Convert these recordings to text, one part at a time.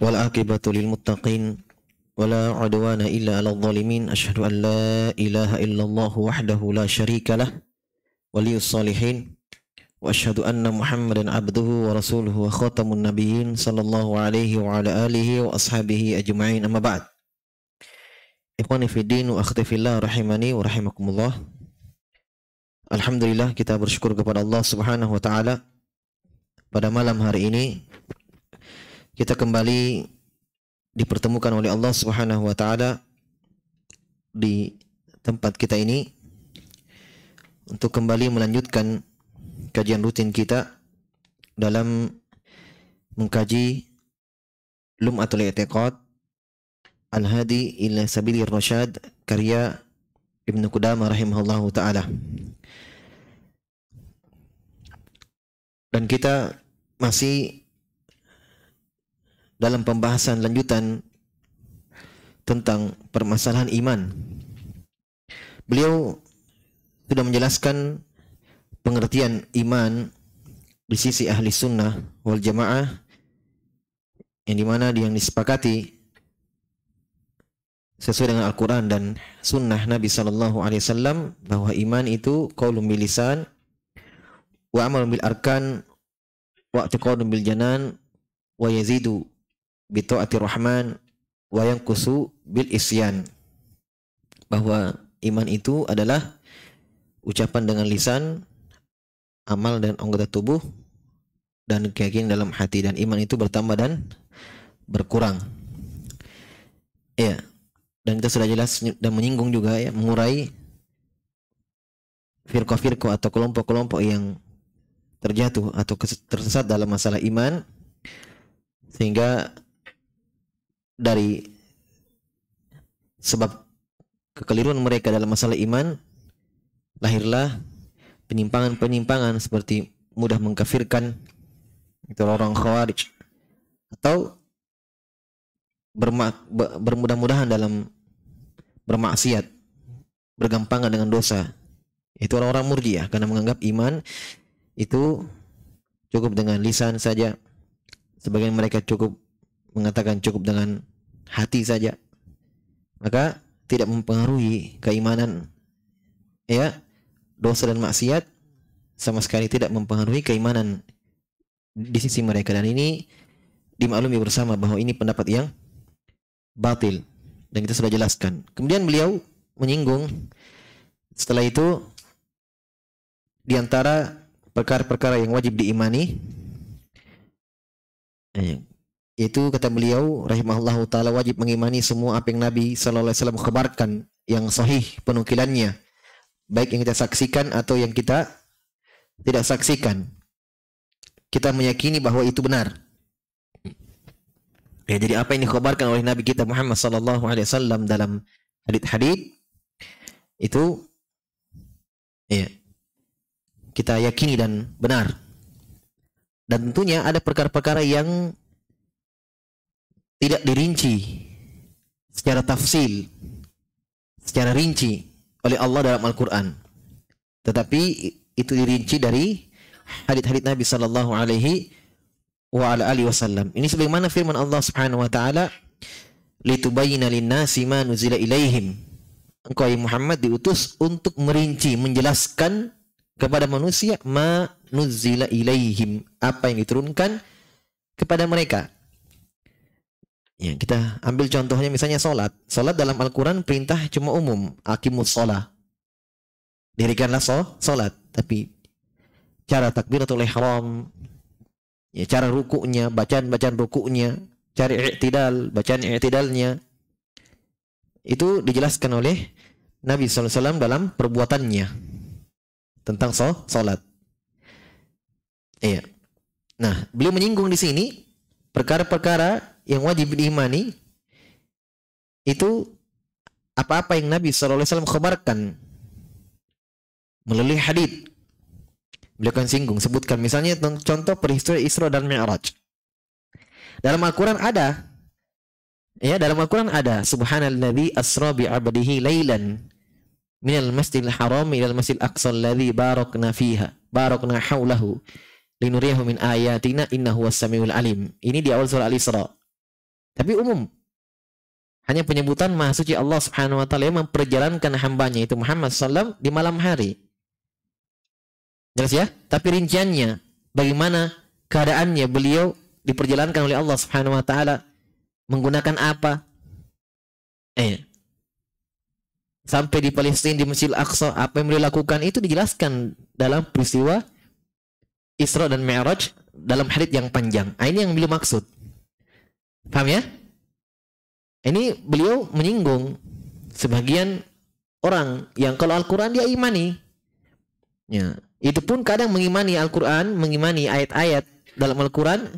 والعاقبة للمتقين ولا عدوان إلا على الظالمين أشهد أن لا إله إلا الله وحده لا شريك له ولي الصالحين وأشهد أن محمدا عبده ورسوله وخاتم النبيين صلى الله عليه وعلى آله وأصحابه أجمعين أما بعد في الدين din في الله fillah ورحمكم الله الحمد لله كتاب bersyukur kepada Allah سبحانه وتعالى pada malam hari ini kita kembali dipertemukan oleh Allah Subhanahu wa taala di tempat kita ini untuk kembali melanjutkan kajian rutin kita dalam mengkaji Lum'atul I'tiqad Al-Hadi ila Sabilir Rasyad karya Ibnu Qudamah rahimahullahu taala. Dan kita masih dalam pembahasan lanjutan tentang permasalahan iman. Beliau sudah menjelaskan pengertian iman di sisi ahli sunnah wal jamaah yang dimana yang disepakati sesuai dengan Al-Quran dan Sunnah Nabi Sallallahu Alaihi Wasallam bahwa iman itu kaulum bilisan, wa amal bil arkan, wa bil janan, wa yazidu bitoati rahman wa yang kusu bil isyan bahwa iman itu adalah ucapan dengan lisan amal dan anggota tubuh dan keyakinan dalam hati dan iman itu bertambah dan berkurang ya dan kita sudah jelas dan menyinggung juga ya mengurai firqa-firqa atau kelompok-kelompok yang terjatuh atau tersesat dalam masalah iman sehingga dari sebab kekeliruan mereka dalam masalah iman lahirlah penyimpangan-penyimpangan seperti mudah mengkafirkan itu orang khawarij atau bermak, bermudah-mudahan dalam bermaksiat bergampangan dengan dosa itu orang-orang murjiah karena menganggap iman itu cukup dengan lisan saja sebagian mereka cukup mengatakan cukup dengan hati saja. Maka tidak mempengaruhi keimanan. Ya, dosa dan maksiat sama sekali tidak mempengaruhi keimanan di sisi mereka dan ini dimaklumi bersama bahwa ini pendapat yang batil dan kita sudah jelaskan. Kemudian beliau menyinggung setelah itu di antara perkara-perkara yang wajib diimani eh, yaitu kata beliau rahimahullah taala wajib mengimani semua apa yang Nabi saw. kebarkan yang sahih penukilannya baik yang kita saksikan atau yang kita tidak saksikan. Kita meyakini bahwa itu benar. Ya, jadi apa yang dikhabarkan oleh Nabi kita Muhammad saw dalam hadis-hadis itu ya kita yakini dan benar. Dan tentunya ada perkara-perkara yang tidak dirinci secara tafsil, secara rinci oleh Allah dalam Al-Quran. Tetapi itu dirinci dari hadit-hadit Nabi Sallallahu Alaihi wa ala alihi wasallam. Ini sebagaimana firman Allah Subhanahu wa taala, "Litubayyana lin ma nuzila ilaihim." Engkau ya Muhammad diutus untuk merinci, menjelaskan kepada manusia ma nuzila ilaihim, apa yang diturunkan kepada mereka. Ya, kita ambil contohnya misalnya solat. Solat dalam Al-Quran perintah cuma umum. Akimus solah. Dirikanlah so, Tapi cara takbiratul ihram, ya, cara rukuknya, bacaan-bacaan rukuknya, cara i'tidal, bacaan i'tidalnya. Itu dijelaskan oleh Nabi SAW dalam perbuatannya tentang so, solat. Iya. Nah, beliau menyinggung di sini perkara-perkara yang wajib diimani itu apa-apa yang Nabi SAW khabarkan melalui hadith beliau kan singgung sebutkan misalnya contoh peristiwa Isra dan Mi'raj dalam Al-Quran ada ya dalam Al-Quran ada nabi asra bi abdihi lailan minal masjidil haram ilal masjidil aqsa alladzi barakna fiha barakna hawlahu linuriyahu min ayatina innahu was-samiul alim ini di awal surah Al-Isra tapi umum. Hanya penyebutan Maha Suci Allah Subhanahu wa taala yang memperjalankan hambanya itu Muhammad SAW di malam hari. Jelas ya? Tapi rinciannya bagaimana keadaannya beliau diperjalankan oleh Allah Subhanahu wa taala menggunakan apa? Eh. Sampai di Palestina di Masjid Al-Aqsa apa yang beliau lakukan itu dijelaskan dalam peristiwa Isra dan Mi'raj dalam hadis yang panjang. Nah, ini yang beliau maksud. Paham ya? Ini beliau menyinggung sebagian orang yang kalau Al-Quran dia imani. Ya, itu pun kadang mengimani Al-Quran, mengimani ayat-ayat dalam Al-Quran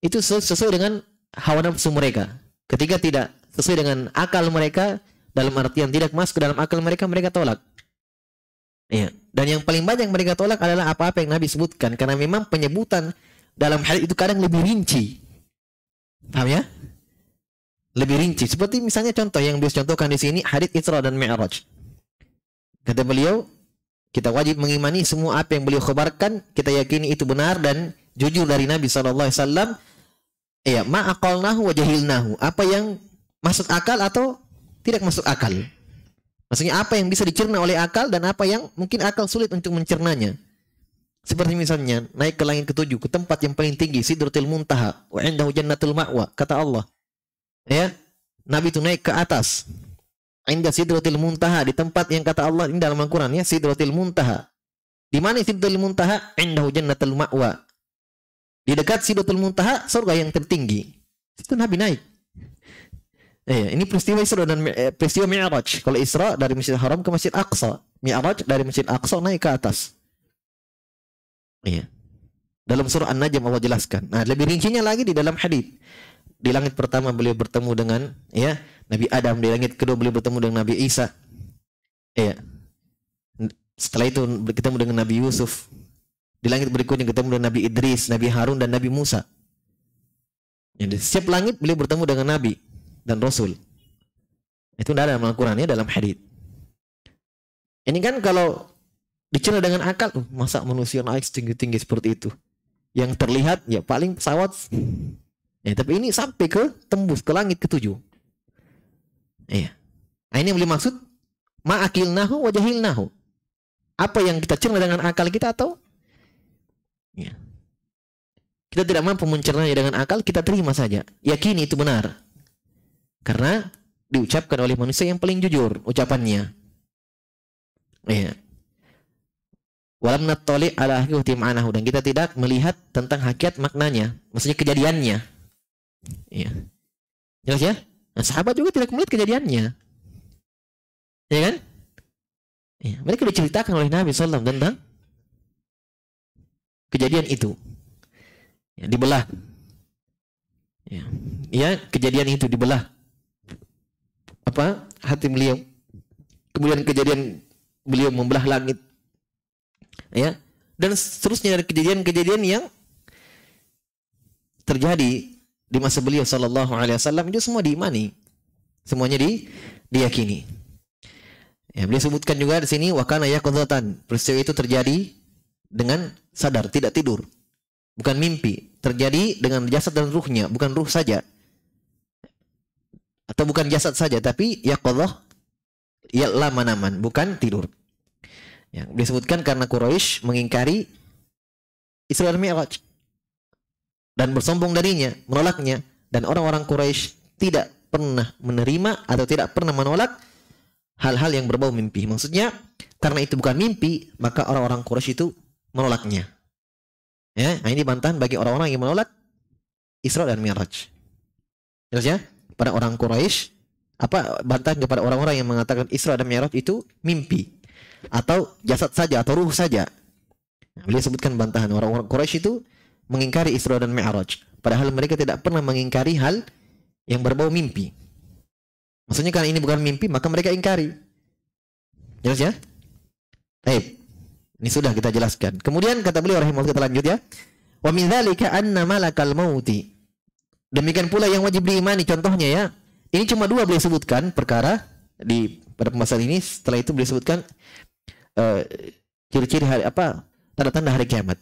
itu sesuai dengan hawa nafsu mereka. Ketika tidak sesuai dengan akal mereka, dalam artian tidak masuk ke dalam akal mereka, mereka tolak. Ya. Dan yang paling banyak mereka tolak adalah apa-apa yang Nabi sebutkan. Karena memang penyebutan dalam hal itu kadang lebih rinci Paham ya? Lebih rinci. Seperti misalnya contoh yang bisa contohkan di sini hadits Isra dan Mi'raj. Kata beliau, kita wajib mengimani semua apa yang beliau khabarkan, kita yakini itu benar dan jujur dari Nabi sallallahu alaihi wasallam. Ya, ma'aqalnahu wa jahilnahu. Apa yang masuk akal atau tidak masuk akal. Maksudnya apa yang bisa dicerna oleh akal dan apa yang mungkin akal sulit untuk mencernanya. Seperti misalnya naik ke langit ketujuh ke tempat yang paling tinggi Sidrotil Muntaha wa indahu jannatul ma'wa kata Allah. Ya. Nabi itu naik ke atas. Indah Sidrotil Muntaha di tempat yang kata Allah ini dalam Al-Qur'an ya Sidrotil Muntaha. Di mana Sidrotil Muntaha? Indahu jannatul ma'wa. Di dekat Sidrotil Muntaha surga yang tertinggi. Itu Nabi naik. Eh, ya, ini peristiwa Isra dan eh, peristiwa Mi'raj. Kalau Isra dari Masjid Haram ke Masjid Aqsa, Mi'raj dari Masjid Aqsa naik ke atas. Iya. Dalam surah An-Najm Allah jelaskan. Nah, lebih rincinya lagi di dalam hadis. Di langit pertama beliau bertemu dengan ya Nabi Adam, di langit kedua beliau bertemu dengan Nabi Isa. Iya. Setelah itu bertemu dengan Nabi Yusuf. Di langit berikutnya ketemu dengan Nabi Idris, Nabi Harun dan Nabi Musa. Jadi setiap langit beliau bertemu dengan Nabi dan Rasul. Itu tidak ada dalam Al-Quran, ya dalam hadis. Ini kan kalau dicela dengan akal masa manusia naik tinggi tinggi seperti itu yang terlihat ya paling pesawat ya tapi ini sampai ke tembus ke langit ketujuh iya nah, ini yang beliau maksud nahu wajahil nahu apa yang kita cerna dengan akal kita atau ya. kita tidak mampu mencernanya dengan akal kita terima saja yakini itu benar karena diucapkan oleh manusia yang paling jujur ucapannya ya Walam natoli ala hukum anahu dan kita tidak melihat tentang hakikat maknanya, maksudnya kejadiannya. Iya. Jelas ya? Nah, sahabat juga tidak melihat kejadiannya. Iya kan? Ya, mereka diceritakan oleh Nabi SAW tentang kejadian itu. Ya, dibelah. Ya. ya, kejadian itu dibelah. Apa? Hati beliau. Kemudian kejadian beliau membelah langit ya dan seterusnya dari kejadian-kejadian yang terjadi di masa beliau Shallallahu Alaihi Wasallam itu semua diimani semuanya di diyakini ya beliau sebutkan juga di sini wakana yakodotan peristiwa itu terjadi dengan sadar tidak tidur bukan mimpi terjadi dengan jasad dan ruhnya bukan ruh saja atau bukan jasad saja tapi Allah, ya lama naman bukan tidur yang disebutkan karena Quraisy mengingkari Isra dan Mi'raj dan bersombong darinya, menolaknya dan orang-orang Quraisy tidak pernah menerima atau tidak pernah menolak hal-hal yang berbau mimpi. Maksudnya karena itu bukan mimpi, maka orang-orang Quraisy itu menolaknya. Ya, nah ini bantahan bagi orang-orang yang menolak Isra dan Mi'raj. Jelas ya? Pada orang Quraisy apa bantahan kepada orang-orang yang mengatakan Isra dan Mi'raj itu mimpi atau jasad saja atau ruh saja. Nah, beliau sebutkan bantahan orang-orang Quraisy itu mengingkari Isra dan Mi'raj, padahal mereka tidak pernah mengingkari hal yang berbau mimpi. Maksudnya karena ini bukan mimpi, maka mereka ingkari. Jelas ya? Baik. Ini sudah kita jelaskan. Kemudian kata beliau rahimahullah kita lanjut ya. Wa min dzalika anna malakal mauti. Demikian pula yang wajib diimani contohnya ya. Ini cuma dua beliau sebutkan perkara di pada pembahasan ini setelah itu beliau sebutkan Eh, ciri-ciri uh, hari apa tanda-tanda hari kiamat.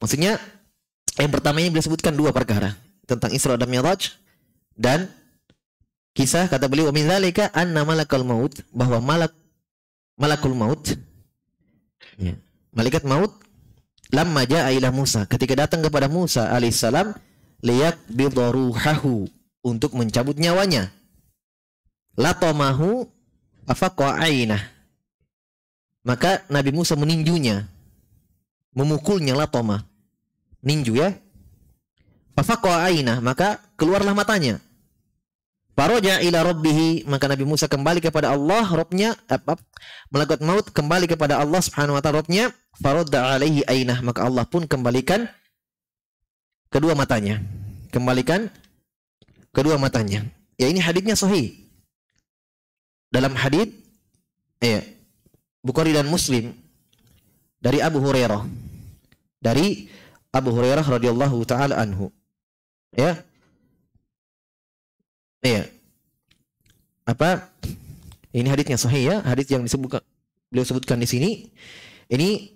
Maksudnya yang pertama ini beliau sebutkan dua perkara tentang Isra dan Mi'raj dan kisah kata beliau min zalika anna malakul maut bahwa malak malakul maut ya, malaikat maut lamma jaa ila Musa ketika datang kepada Musa alaihissalam liyak bidaruhahu untuk mencabut nyawanya latomahu afaqa ainah maka Nabi Musa meninjunya, memukulnya lah Toma. Ninju ya. Fafaqa aina, maka keluarlah matanya. Paroja ila rabbih, maka Nabi Musa kembali kepada Allah, Robnya eh, apa? Melakukan maut kembali kepada Allah Subhanahu wa taala Robnya, farodda alaihi aina, maka Allah pun kembalikan kedua matanya. Kembalikan kedua matanya. Ya ini hadisnya sahih. Dalam hadis eh. Bukhari dan Muslim dari Abu Hurairah. Dari Abu Hurairah radhiyallahu taala anhu. Ya. ya Apa? Ini hadisnya sahih ya, hadis yang disebutkan beliau sebutkan di sini. Ini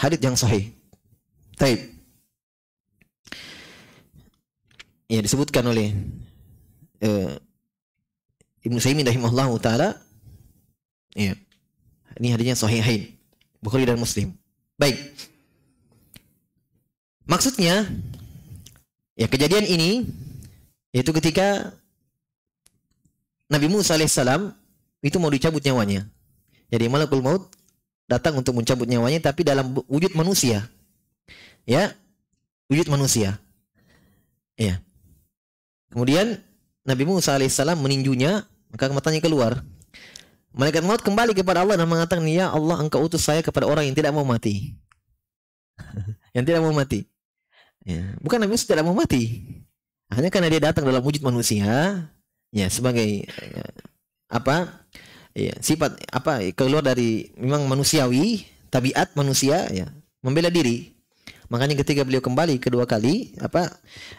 hadis yang sahih. Taib. Ya disebutkan oleh uh, Ibnu Saimin rahimahullahu taala. ya. Ini hadisnya sahihain. Bukhari dan Muslim. Baik. Maksudnya ya kejadian ini yaitu ketika Nabi Musa alaihissalam itu mau dicabut nyawanya. Jadi malakul maut datang untuk mencabut nyawanya tapi dalam wujud manusia. Ya, wujud manusia. Ya. Kemudian Nabi Musa alaihissalam meninjunya maka matanya keluar. Malaikat maut kembali kepada Allah dan mengatakan, "Ya Allah, Engkau utus saya kepada orang yang tidak mau mati." yang tidak mau mati. Ya. Bukan Nabi Yusuf tidak mau mati. Hanya karena dia datang dalam wujud manusia, ya sebagai ya, apa? Ya, sifat apa keluar dari memang manusiawi, tabiat manusia ya, membela diri. Makanya ketika beliau kembali kedua kali, apa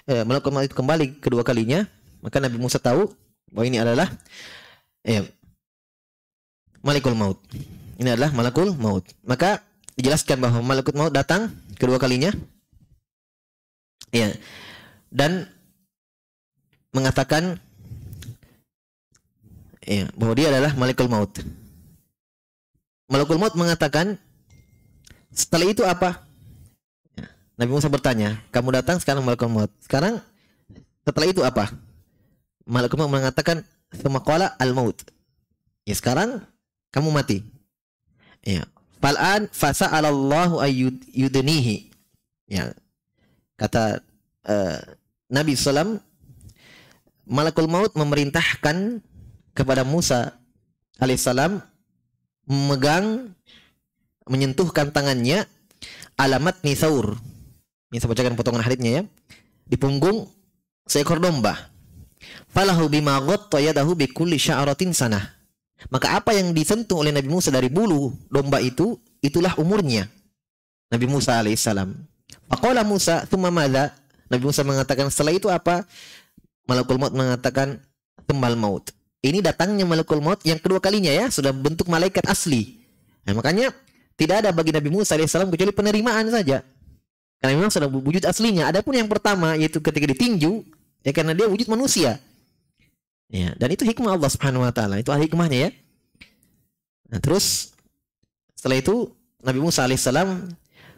eh, melakukan kembali kedua kalinya, maka Nabi Musa tahu bahwa ini adalah eh, malakul maut. Ini adalah malakul maut. Maka dijelaskan bahwa malakul maut datang kedua kalinya. Ya. Dan mengatakan ya, bahwa dia adalah malakul maut. Malakul maut mengatakan setelah itu apa? Iya. Nabi Musa bertanya, kamu datang sekarang malakul maut. Sekarang setelah itu apa? Malakul maut mengatakan, "Tsumma al-maut." Ya sekarang kamu mati. Ya. Fal'an fasa alallahu ayyudnihi. Ya. Kata uh, Nabi sallam Malakul Maut memerintahkan kepada Musa alaihissalam memegang menyentuhkan tangannya alamat nisaur. Ini saya bacakan potongan hadisnya ya. Di punggung seekor domba. Falahu bima ghatta yadahu bi kulli sya'ratin sanah. Maka apa yang disentuh oleh Nabi Musa dari bulu domba itu, itulah umurnya. Nabi Musa alaihissalam. Pakola Musa, thumma madha? Nabi Musa mengatakan, setelah itu apa? Malakul maut mengatakan, tembal maut. Ini datangnya malakul maut yang kedua kalinya ya, sudah bentuk malaikat asli. Nah, makanya tidak ada bagi Nabi Musa alaihissalam kecuali penerimaan saja. Karena memang sudah wujud aslinya. Adapun yang pertama yaitu ketika ditinju, ya karena dia wujud manusia. Ya, dan itu hikmah Allah Subhanahu wa taala. Itu hikmahnya ya. Nah, terus setelah itu Nabi Musa alaihissalam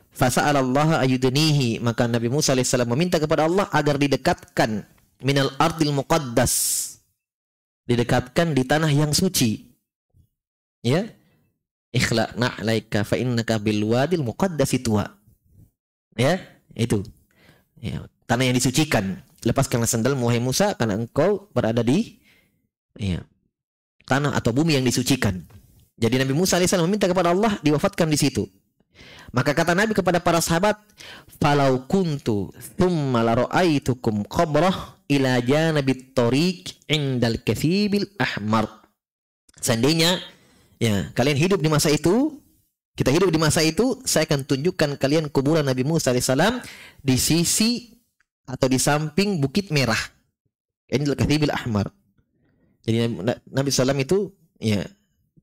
fasa'al Allah ayudnihi maka Nabi Musa alaihissalam meminta kepada Allah agar didekatkan minal ardil muqaddas didekatkan di tanah yang suci ya ikhla na'laika fa innaka bil wadil muqaddasi tua ya itu ya tanah yang disucikan lepaskanlah sandal wahai Musa karena engkau berada di ya, tanah atau bumi yang disucikan. Jadi Nabi Musa alaihissalam meminta kepada Allah diwafatkan di situ. Maka kata Nabi kepada para sahabat, "Falau kuntu thumma lara'aitukum qabrah ila janabit tariq indal kathibil ahmar." Seandainya ya, kalian hidup di masa itu, kita hidup di masa itu, saya akan tunjukkan kalian kuburan Nabi Musa alaihissalam di sisi atau di samping Bukit Merah. Indal kathibil ahmar. Jadi Nabi Wasallam itu ya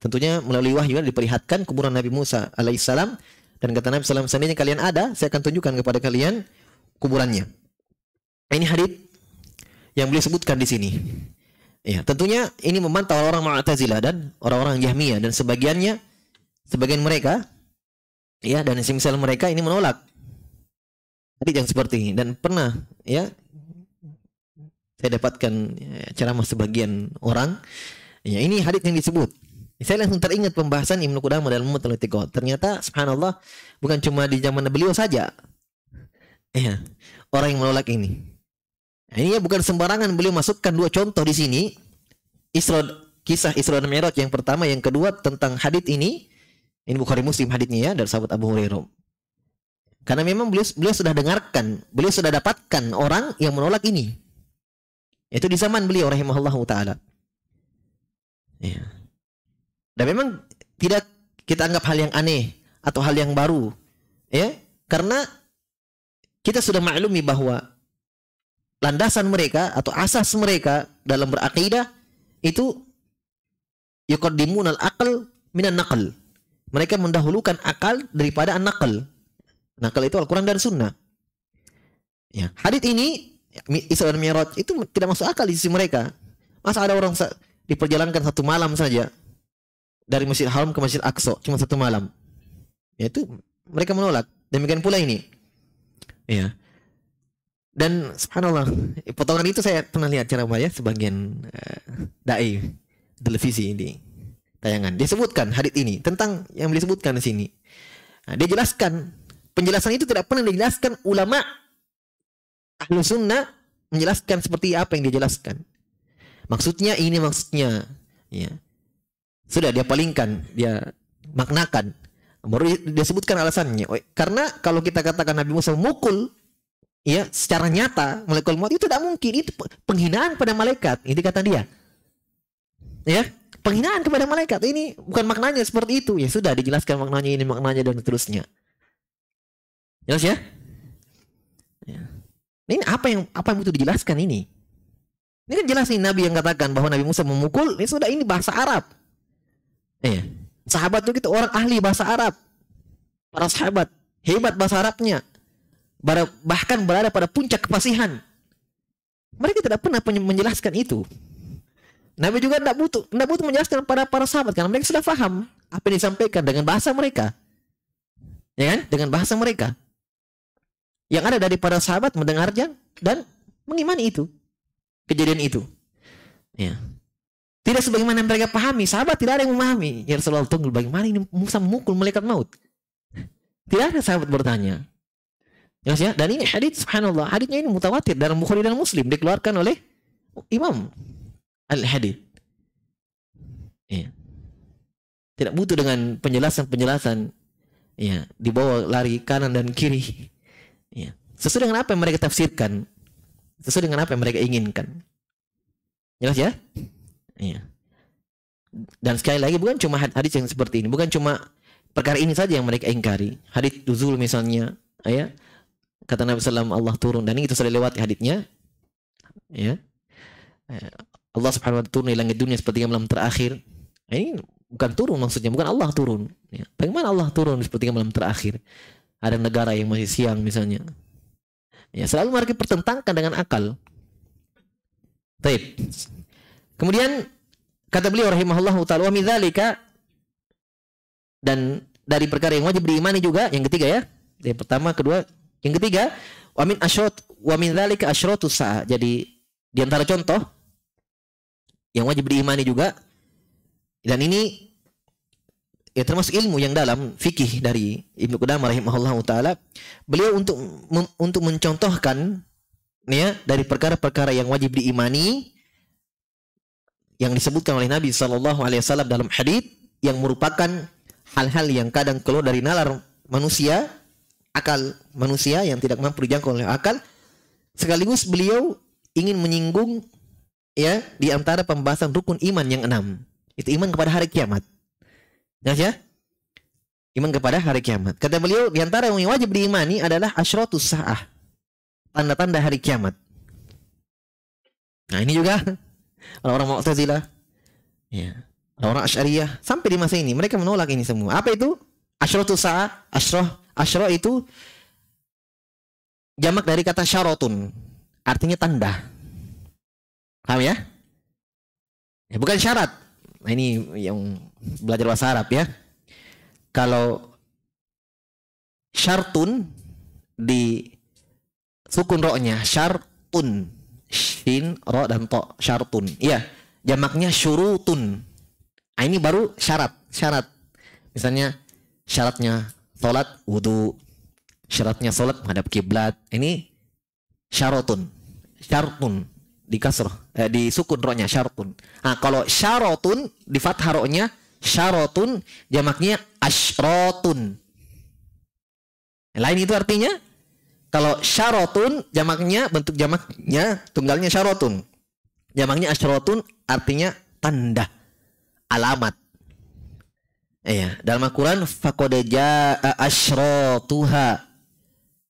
tentunya melalui wahyu diperlihatkan kuburan Nabi Musa alaihissalam dan kata Nabi Sallam sendiri kalian ada, saya akan tunjukkan kepada kalian kuburannya. Nah, ini hadis yang boleh sebutkan di sini. Ya, tentunya ini memantau orang-orang Mu'tazilah dan orang-orang Jahmiyah dan sebagiannya sebagian mereka ya dan semisal mereka ini menolak hadis yang seperti ini dan pernah ya saya dapatkan eh, ceramah sebagian orang. Ya, ini hadis yang disebut. Saya langsung teringat pembahasan Ibnu Qudamah dalam Mutul Ternyata subhanallah bukan cuma di zaman beliau saja. Ya, orang yang menolak ini. ini ya bukan sembarangan beliau masukkan dua contoh di sini. Isra kisah Isra dan Mi'raj yang pertama, yang kedua tentang hadis ini. Ini Bukhari Muslim hadisnya ya dari sahabat Abu Hurairah. Karena memang beliau, beliau sudah dengarkan, beliau sudah dapatkan orang yang menolak ini. Itu di zaman beliau rahimahullah taala. Ya. Dan memang tidak kita anggap hal yang aneh atau hal yang baru, ya, karena kita sudah maklumi bahwa landasan mereka atau asas mereka dalam berakidah itu yuqaddimun al-aql minan naql. Mereka mendahulukan akal daripada an-naql. Nakal itu Al-Quran dan Sunnah. Ya, hadit ini Isra dan Mi'raj itu tidak masuk akal di sisi mereka. Masa ada orang diperjalankan satu malam saja dari Masjid Haram ke Masjid Aqsa cuma satu malam. Ya itu mereka menolak. Demikian pula ini. Ya. Dan subhanallah, potongan itu saya pernah lihat cara ya sebagian uh, dai televisi ini tayangan. Dia sebutkan hadis ini tentang yang disebutkan di sini. Nah, dia jelaskan penjelasan itu tidak pernah dijelaskan ulama ahlu sunnah menjelaskan seperti apa yang dijelaskan. Maksudnya ini maksudnya. Ya. Sudah dia palingkan, dia maknakan. Baru dia sebutkan alasannya. Karena kalau kita katakan Nabi Musa memukul, ya secara nyata melakukan maut itu tidak mungkin. Itu penghinaan pada malaikat. Ini kata dia. Ya, penghinaan kepada malaikat. Ini bukan maknanya seperti itu. Ya sudah dijelaskan maknanya ini maknanya dan seterusnya. Jelas ya? Ini apa yang apa yang butuh dijelaskan ini? Ini kan jelas nih Nabi yang katakan bahwa Nabi Musa memukul, ini sudah ini bahasa Arab. Eh, sahabat tuh kita orang ahli bahasa Arab. Para sahabat hebat bahasa Arabnya. Bahkan berada pada puncak kepasihan. Mereka tidak pernah menjelaskan itu. Nabi juga tidak butuh, tidak butuh menjelaskan pada para sahabat karena mereka sudah paham apa yang disampaikan dengan bahasa mereka, ya kan? Dengan bahasa mereka yang ada dari para sahabat mendengar mendengarnya dan mengimani itu kejadian itu ya tidak sebagaimana mereka pahami sahabat tidak ada yang memahami ya Rasulullah tunggu bagaimana ini Musa memukul malaikat maut tidak ada sahabat bertanya Jelas ya dan ini hadits subhanallah hadisnya ini mutawatir dalam Bukhari dan Muslim dikeluarkan oleh Imam al hadits ya. tidak butuh dengan penjelasan penjelasan ya dibawa lari kanan dan kiri Ya. Sesuai dengan apa yang mereka tafsirkan. Sesuai dengan apa yang mereka inginkan. Jelas ya? ya Dan sekali lagi bukan cuma hadis yang seperti ini, bukan cuma perkara ini saja yang mereka ingkari. Hadis nuzul misalnya, ya. Kata Nabi sallallahu Allah turun dan ini kita sudah lewati hadisnya. Ya. Allah Subhanahu wa taala turun di langit dunia seperti malam terakhir. Ini bukan turun maksudnya, bukan Allah turun. Ya. Bagaimana Allah turun seperti malam terakhir? ada negara yang masih siang misalnya ya selalu mereka pertentangkan dengan akal Taib. kemudian kata beliau rahimahullah taala wa midzalika dan dari perkara yang wajib diimani juga yang ketiga ya yang pertama kedua yang ketiga wa min wamin wa min jadi di antara contoh yang wajib diimani juga dan ini ya termasuk ilmu yang dalam fikih dari Ibnu Qudamah rahimahullah taala beliau untuk untuk mencontohkan ya dari perkara-perkara yang wajib diimani yang disebutkan oleh Nabi Shallallahu Alaihi Wasallam dalam hadis yang merupakan hal-hal yang kadang keluar dari nalar manusia akal manusia yang tidak mampu dijangkau oleh akal sekaligus beliau ingin menyinggung ya di antara pembahasan rukun iman yang enam itu iman kepada hari kiamat ya, ya? Iman kepada hari kiamat. Kata beliau, diantara yang wajib diimani adalah asyratus sa'ah. Tanda-tanda hari kiamat. Nah ini juga orang-orang Mu'tazilah. Ya. Orang orang Asy'ariyah sampai di masa ini mereka menolak ini semua. Apa itu? Asyratus sa'ah, asyrah, asyrah itu jamak dari kata syaratun. Artinya tanda. Paham ya? ya bukan syarat, nah ini yang belajar bahasa Arab ya. Kalau syartun di sukun roknya syartun shin ro dan to syartun. Iya, jamaknya syurutun. Nah, ini baru syarat, syarat. Misalnya syaratnya sholat wudhu, syaratnya sholat menghadap kiblat. Ini syaratun, syartun di kasroh eh, di sukun ronya syarotun. Nah, kalau syarotun di fathah ronya syarotun jamaknya asyrotun. Lain itu artinya kalau syarotun jamaknya bentuk jamaknya tunggalnya syarotun. Jamaknya asyrotun artinya tanda alamat. Iya, dalam Al-Qur'an ja asro tuha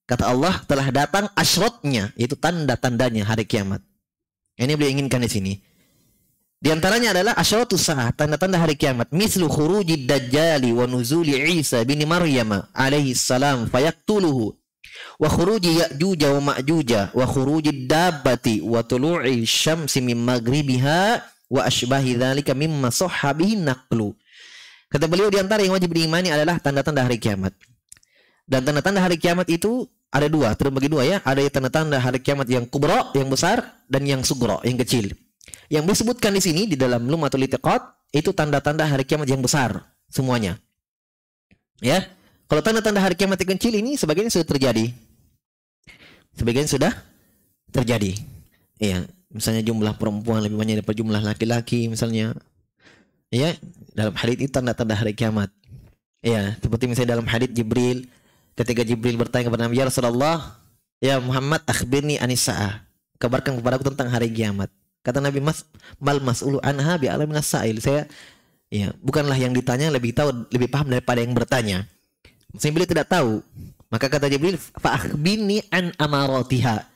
Kata Allah telah datang asyrotnya, itu tanda-tandanya hari kiamat. Ini beliau inginkan di sini. Di antaranya adalah asyaratu sa'ah, tanda-tanda hari kiamat. Mislu khuruji dajjali wa nuzuli Isa bin Maryam alaihi salam fayaktuluhu wa khuruji ya'juja wa ma'juja wa khuruji dabbati wa tulu'i syamsi min maghribiha wa asbahi dzalika mimma sahha naqlu. Kata beliau di antara yang wajib diimani adalah tanda-tanda hari kiamat. Dan tanda-tanda hari kiamat itu ada dua, terbagi dua ya. Ada tanda-tanda hari kiamat yang kubro, yang besar, dan yang sugro, yang kecil. Yang disebutkan di sini di dalam lumatul itiqad itu tanda-tanda hari kiamat yang besar semuanya. Ya. Kalau tanda-tanda hari kiamat yang kecil ini sebagian sudah terjadi. Sebagian sudah terjadi. Iya, misalnya jumlah perempuan lebih banyak daripada jumlah laki-laki misalnya. Iya, dalam hadis itu tanda-tanda hari kiamat. ya seperti misalnya dalam hadis Jibril Ketika Jibril bertanya kepada Nabi, "Ya Rasulullah, ya Muhammad, akhbirni anisa'a Kabarkan kepada aku tentang hari kiamat. Kata Nabi, "Mas mal ulu anha bi alamin sa'il." Saya ya, bukanlah yang ditanya lebih tahu, lebih paham daripada yang bertanya. Maksudnya beliau tidak tahu. Maka kata Jibril, "Fa'akhbirni an amaratiha."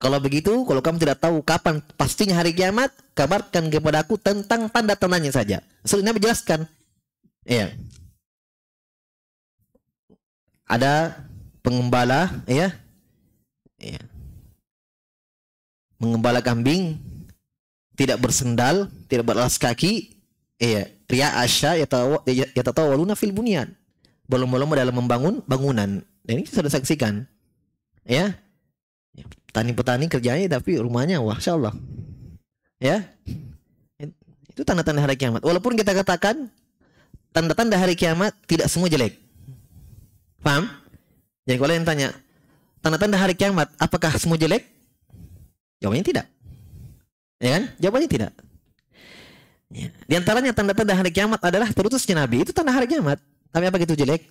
Kalau begitu, kalau kamu tidak tahu kapan pastinya hari kiamat, kabarkan kepada aku tentang tanda-tandanya saja. selanjutnya menjelaskan. ya ada pengembala ya ya mengembala kambing tidak bersendal tidak beralas kaki ya pria asya waluna fil bunyan bolong belum dalam membangun bangunan dan ini sudah saksikan iya? ya petani-petani kerjanya tapi rumahnya wah Allah ya itu tanda-tanda hari kiamat walaupun kita katakan tanda-tanda hari kiamat tidak semua jelek Paham? Jadi kalau yang tanya, tanda-tanda hari kiamat, apakah semua jelek? Jawabannya tidak. Ya kan? Jawabannya tidak. Ya. Di antaranya tanda-tanda hari kiamat adalah terutusnya Nabi. Itu tanda hari kiamat. Tapi apa gitu jelek?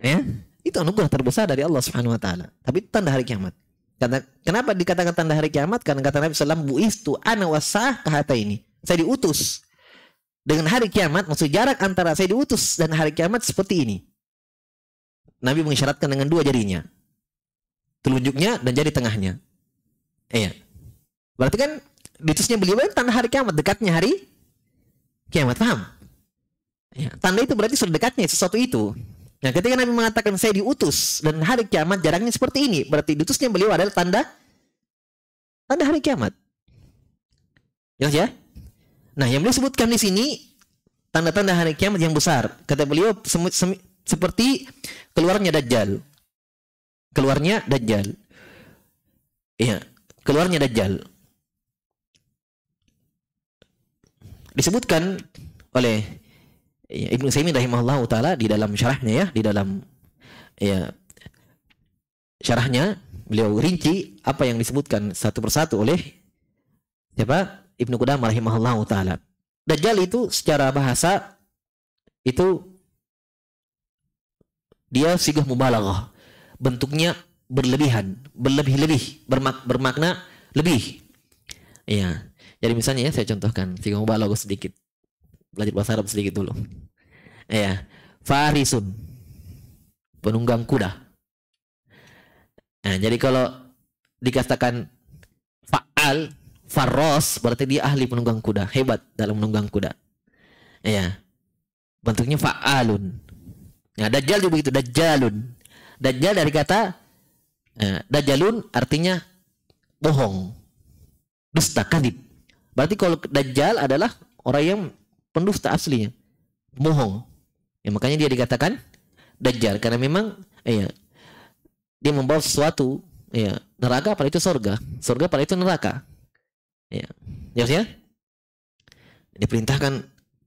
Ya, itu anugerah terbesar dari Allah Subhanahu wa taala. Tapi itu tanda hari kiamat. Karena kenapa dikatakan tanda hari kiamat? Karena kata Nabi SAW, "Buistu ana wasah kahata ini." Saya diutus dengan hari kiamat, maksud jarak antara saya diutus dan hari kiamat seperti ini. Nabi mengisyaratkan dengan dua jarinya. Telunjuknya dan jari tengahnya. Iya. Berarti kan ditusnya beliau kan tanda hari kiamat, dekatnya hari kiamat, paham? Ya, tanda itu berarti sudah dekatnya sesuatu itu. Nah, ketika Nabi mengatakan saya diutus dan hari kiamat jaraknya seperti ini, berarti diutusnya beliau adalah tanda tanda hari kiamat. Jelas ya, ya? Nah, yang beliau sebutkan di sini tanda-tanda hari kiamat yang besar. Kata beliau seperti keluarnya Dajjal. Keluarnya Dajjal. ya, keluarnya Dajjal. Disebutkan oleh ya, Ibnu Saimin rahimahullah taala di dalam syarahnya ya, di dalam ya syarahnya beliau rinci apa yang disebutkan satu persatu oleh siapa Ibnu Qudamah rahimahullah taala. Dajjal itu secara bahasa itu dia sigah mubalaghah. Bentuknya berlebihan, berlebih-lebih, bermak bermakna lebih. ya Jadi misalnya ya saya contohkan sigah mubalaghah sedikit. Belajar bahasa Arab sedikit dulu. ya Farisun. Penunggang kuda. Nah, jadi kalau dikatakan faal Faros berarti dia ahli penunggang kuda, hebat dalam menunggang kuda. ya Bentuknya fa'alun. Nah, dajjal juga begitu, dajjalun. Dajjal dari kata eh, dajjalun artinya bohong. Dusta, kadib. Berarti kalau dajjal adalah orang yang pendusta aslinya. Bohong. Ya, makanya dia dikatakan dajjal karena memang eh, ya, dia membawa sesuatu eh, ya neraka pada itu surga, surga. pada itu neraka ya jelas ya diperintahkan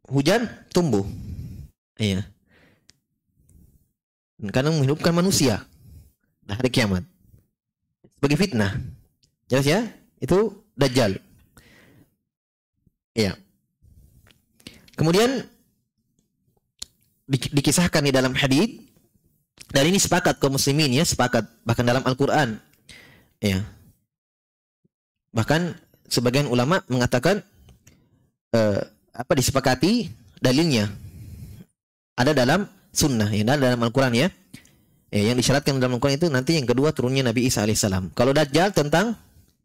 hujan tumbuh iya karena menghidupkan manusia nah, hari kiamat sebagai fitnah jelas ya itu dajjal ya kemudian dikisahkan di dalam hadis dan ini sepakat kaum muslimin ya sepakat bahkan dalam Al-Qur'an ya bahkan sebagian ulama mengatakan eh, apa disepakati dalilnya ada dalam sunnah ya dalam Al-Quran ya. ya yang disyaratkan dalam Al-Quran itu nanti yang kedua turunnya Nabi Isa alaihissalam. Kalau Dajjal tentang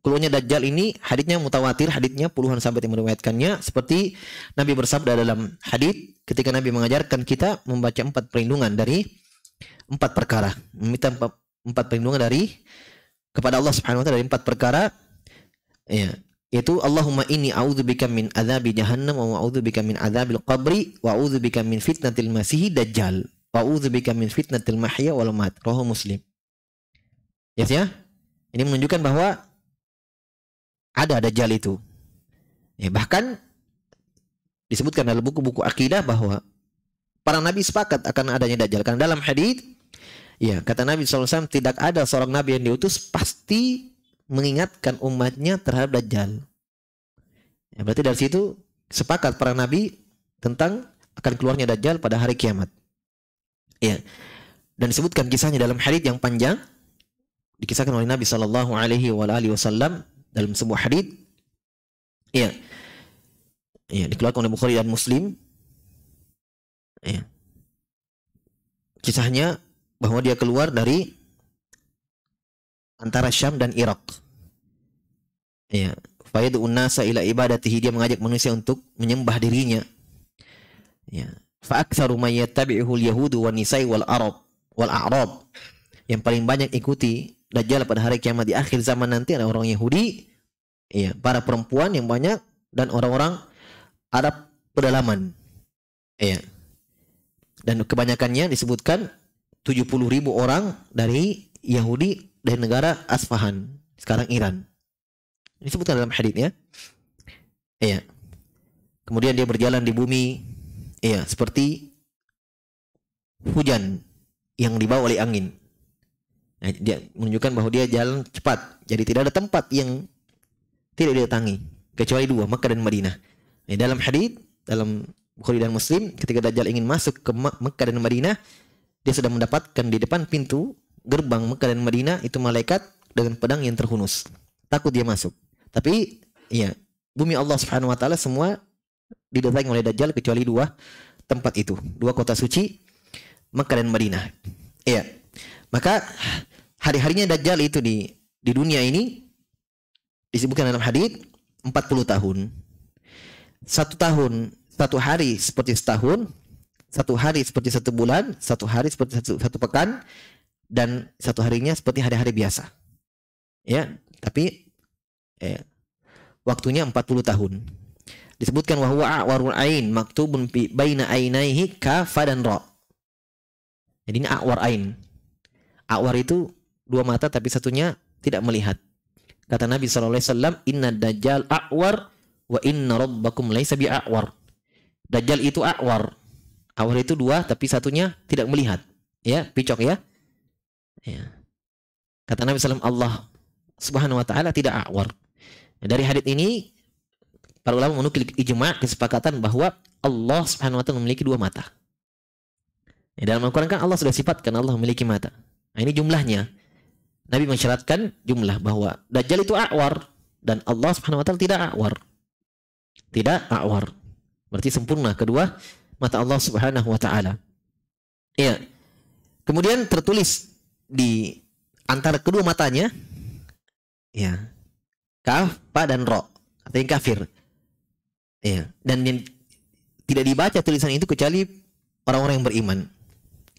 keluarnya Dajjal ini haditnya mutawatir, haditnya puluhan sampai yang meriwayatkannya seperti Nabi bersabda dalam hadit ketika Nabi mengajarkan kita membaca empat perlindungan dari empat perkara, meminta empat, empat perlindungan dari kepada Allah Subhanahu wa taala dari empat perkara. Ya, yaitu Allahumma inni a'udzubika min adzabi jahannam wa a'udzubika min adzabil qabri wa a'udzubika min fitnatil masih dajjal wa a'udzubika min fitnatil mahya wal mat rahu muslim yes ya ini menunjukkan bahwa ada dajjal itu ya, bahkan disebutkan dalam buku-buku akidah bahwa para nabi sepakat akan adanya dajjal karena dalam hadis ya kata Nabi SAW tidak ada seorang nabi yang diutus pasti mengingatkan umatnya terhadap Dajjal. Ya, berarti dari situ sepakat para nabi tentang akan keluarnya Dajjal pada hari kiamat. Ya. Dan disebutkan kisahnya dalam hadis yang panjang dikisahkan oleh Nabi Shallallahu Alaihi Wasallam dalam sebuah hadis. Ya. Ya, dikeluarkan oleh Bukhari dan Muslim. Ya. Kisahnya bahwa dia keluar dari antara Syam dan Irak. Ya, faidu unnasa ila ibadatihi dia mengajak manusia untuk menyembah dirinya. Ya, fa aktsaru may yattabi'uhu al-yahudu wa nisai wal arab wal a'rab. Yang paling banyak ikuti Dajjal pada hari kiamat di akhir zaman nanti ada orang Yahudi, ya, para perempuan yang banyak dan orang-orang Arab pedalaman. Ya. Dan kebanyakannya disebutkan 70 ribu orang dari Yahudi dari negara Asfahan, sekarang Iran. Ini disebutkan dalam ya Iya. Kemudian dia berjalan di bumi, iya, seperti hujan yang dibawa oleh angin. Nah, dia menunjukkan bahwa dia jalan cepat, jadi tidak ada tempat yang tidak didatangi kecuali dua, Makkah dan Madinah. Nah, dalam hadits dalam Bukhari dan Muslim, ketika Dajjal ingin masuk ke Makkah dan Madinah, dia sudah mendapatkan di depan pintu gerbang Mekah dan Madinah itu malaikat dengan pedang yang terhunus. Takut dia masuk. Tapi ya, bumi Allah Subhanahu wa taala semua didatangi oleh Dajjal kecuali dua tempat itu, dua kota suci Mekah dan Madinah. Iya. Maka hari-harinya Dajjal itu di di dunia ini disebutkan dalam hadis 40 tahun. Satu tahun, satu hari seperti setahun, satu hari seperti satu bulan, satu hari seperti satu, satu pekan, dan satu harinya seperti hari-hari biasa. Ya, tapi ya, waktunya 40 tahun. Disebutkan wa awarun a'warul ain maktubun baina ainaihi kafa dan ra. Jadi ini a'war ain. A'war itu dua mata tapi satunya tidak melihat. Kata Nabi saw. "Inna dajjal a'war wa inna rabbakum laisa awar. Dajjal itu a'war. A'war itu dua tapi satunya tidak melihat. Ya, picok ya. Ya. Kata Nabi SAW, Allah Subhanahu Wa Taala tidak awar. Nah, dari hadits ini, para ulama menukil ijma kesepakatan bahwa Allah Subhanahu Wa Taala memiliki dua mata. Ya, dalam Al-Quran kan Allah sudah sifatkan Allah memiliki mata. Nah, ini jumlahnya. Nabi mensyaratkan jumlah bahwa Dajjal itu awar dan Allah Subhanahu Wa Taala tidak awar. Tidak awar. Berarti sempurna kedua mata Allah Subhanahu Wa Taala. Iya. Kemudian tertulis di antara kedua matanya ya kaf pa dan ro atau yang kafir ya dan yang tidak dibaca tulisan itu kecuali orang-orang yang beriman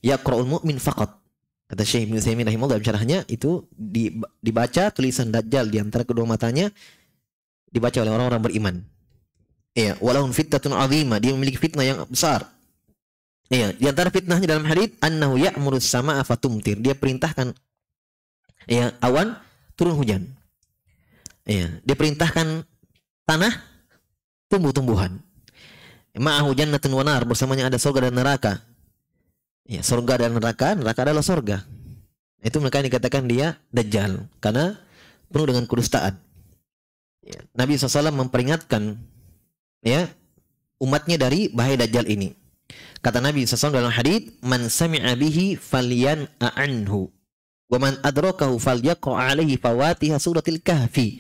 Ya kroul mu'min fakot kata Syekh Ibnu Utsaimin rahimahullah dalam syarahnya itu dibaca tulisan dajjal di antara kedua matanya dibaca oleh orang-orang beriman ya walaupun fitnah azimah dia memiliki fitnah yang besar Iya, di antara fitnahnya dalam hadis annahu ya'muru sama fatumtir. Dia perintahkan ya awan turun hujan. Iya, dia perintahkan tanah tumbuh-tumbuhan. hujan jannatun wa nar, bersamanya ada surga dan neraka. Ya, surga dan neraka, neraka adalah surga. Itu mereka dikatakan dia dajjal karena penuh dengan kedustaan. Ya, Nabi SAW memperingatkan ya umatnya dari bahaya dajjal ini. Kata Nabi SAW dalam hadis, "Man sami'a bihi falyan anhu wa man adrakahu falyaqa alaihi fawatiha suratil kahfi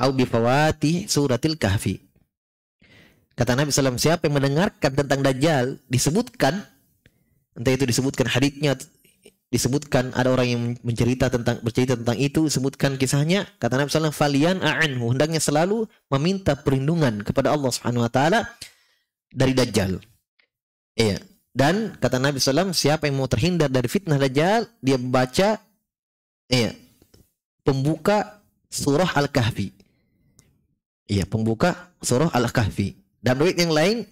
au bi fawati suratil kahfi." Kata Nabi SAW, siapa yang mendengarkan tentang Dajjal disebutkan entah itu disebutkan hadisnya disebutkan ada orang yang mencerita tentang bercerita tentang itu sebutkan kisahnya kata Nabi SAW falian a'anhu hendaknya selalu meminta perlindungan kepada Allah Subhanahu wa taala dari dajjal Iya. Dan kata Nabi SAW, siapa yang mau terhindar dari fitnah dajjal, dia baca iya, pembuka surah Al-Kahfi. Iya, pembuka surah Al-Kahfi. Dan duit yang lain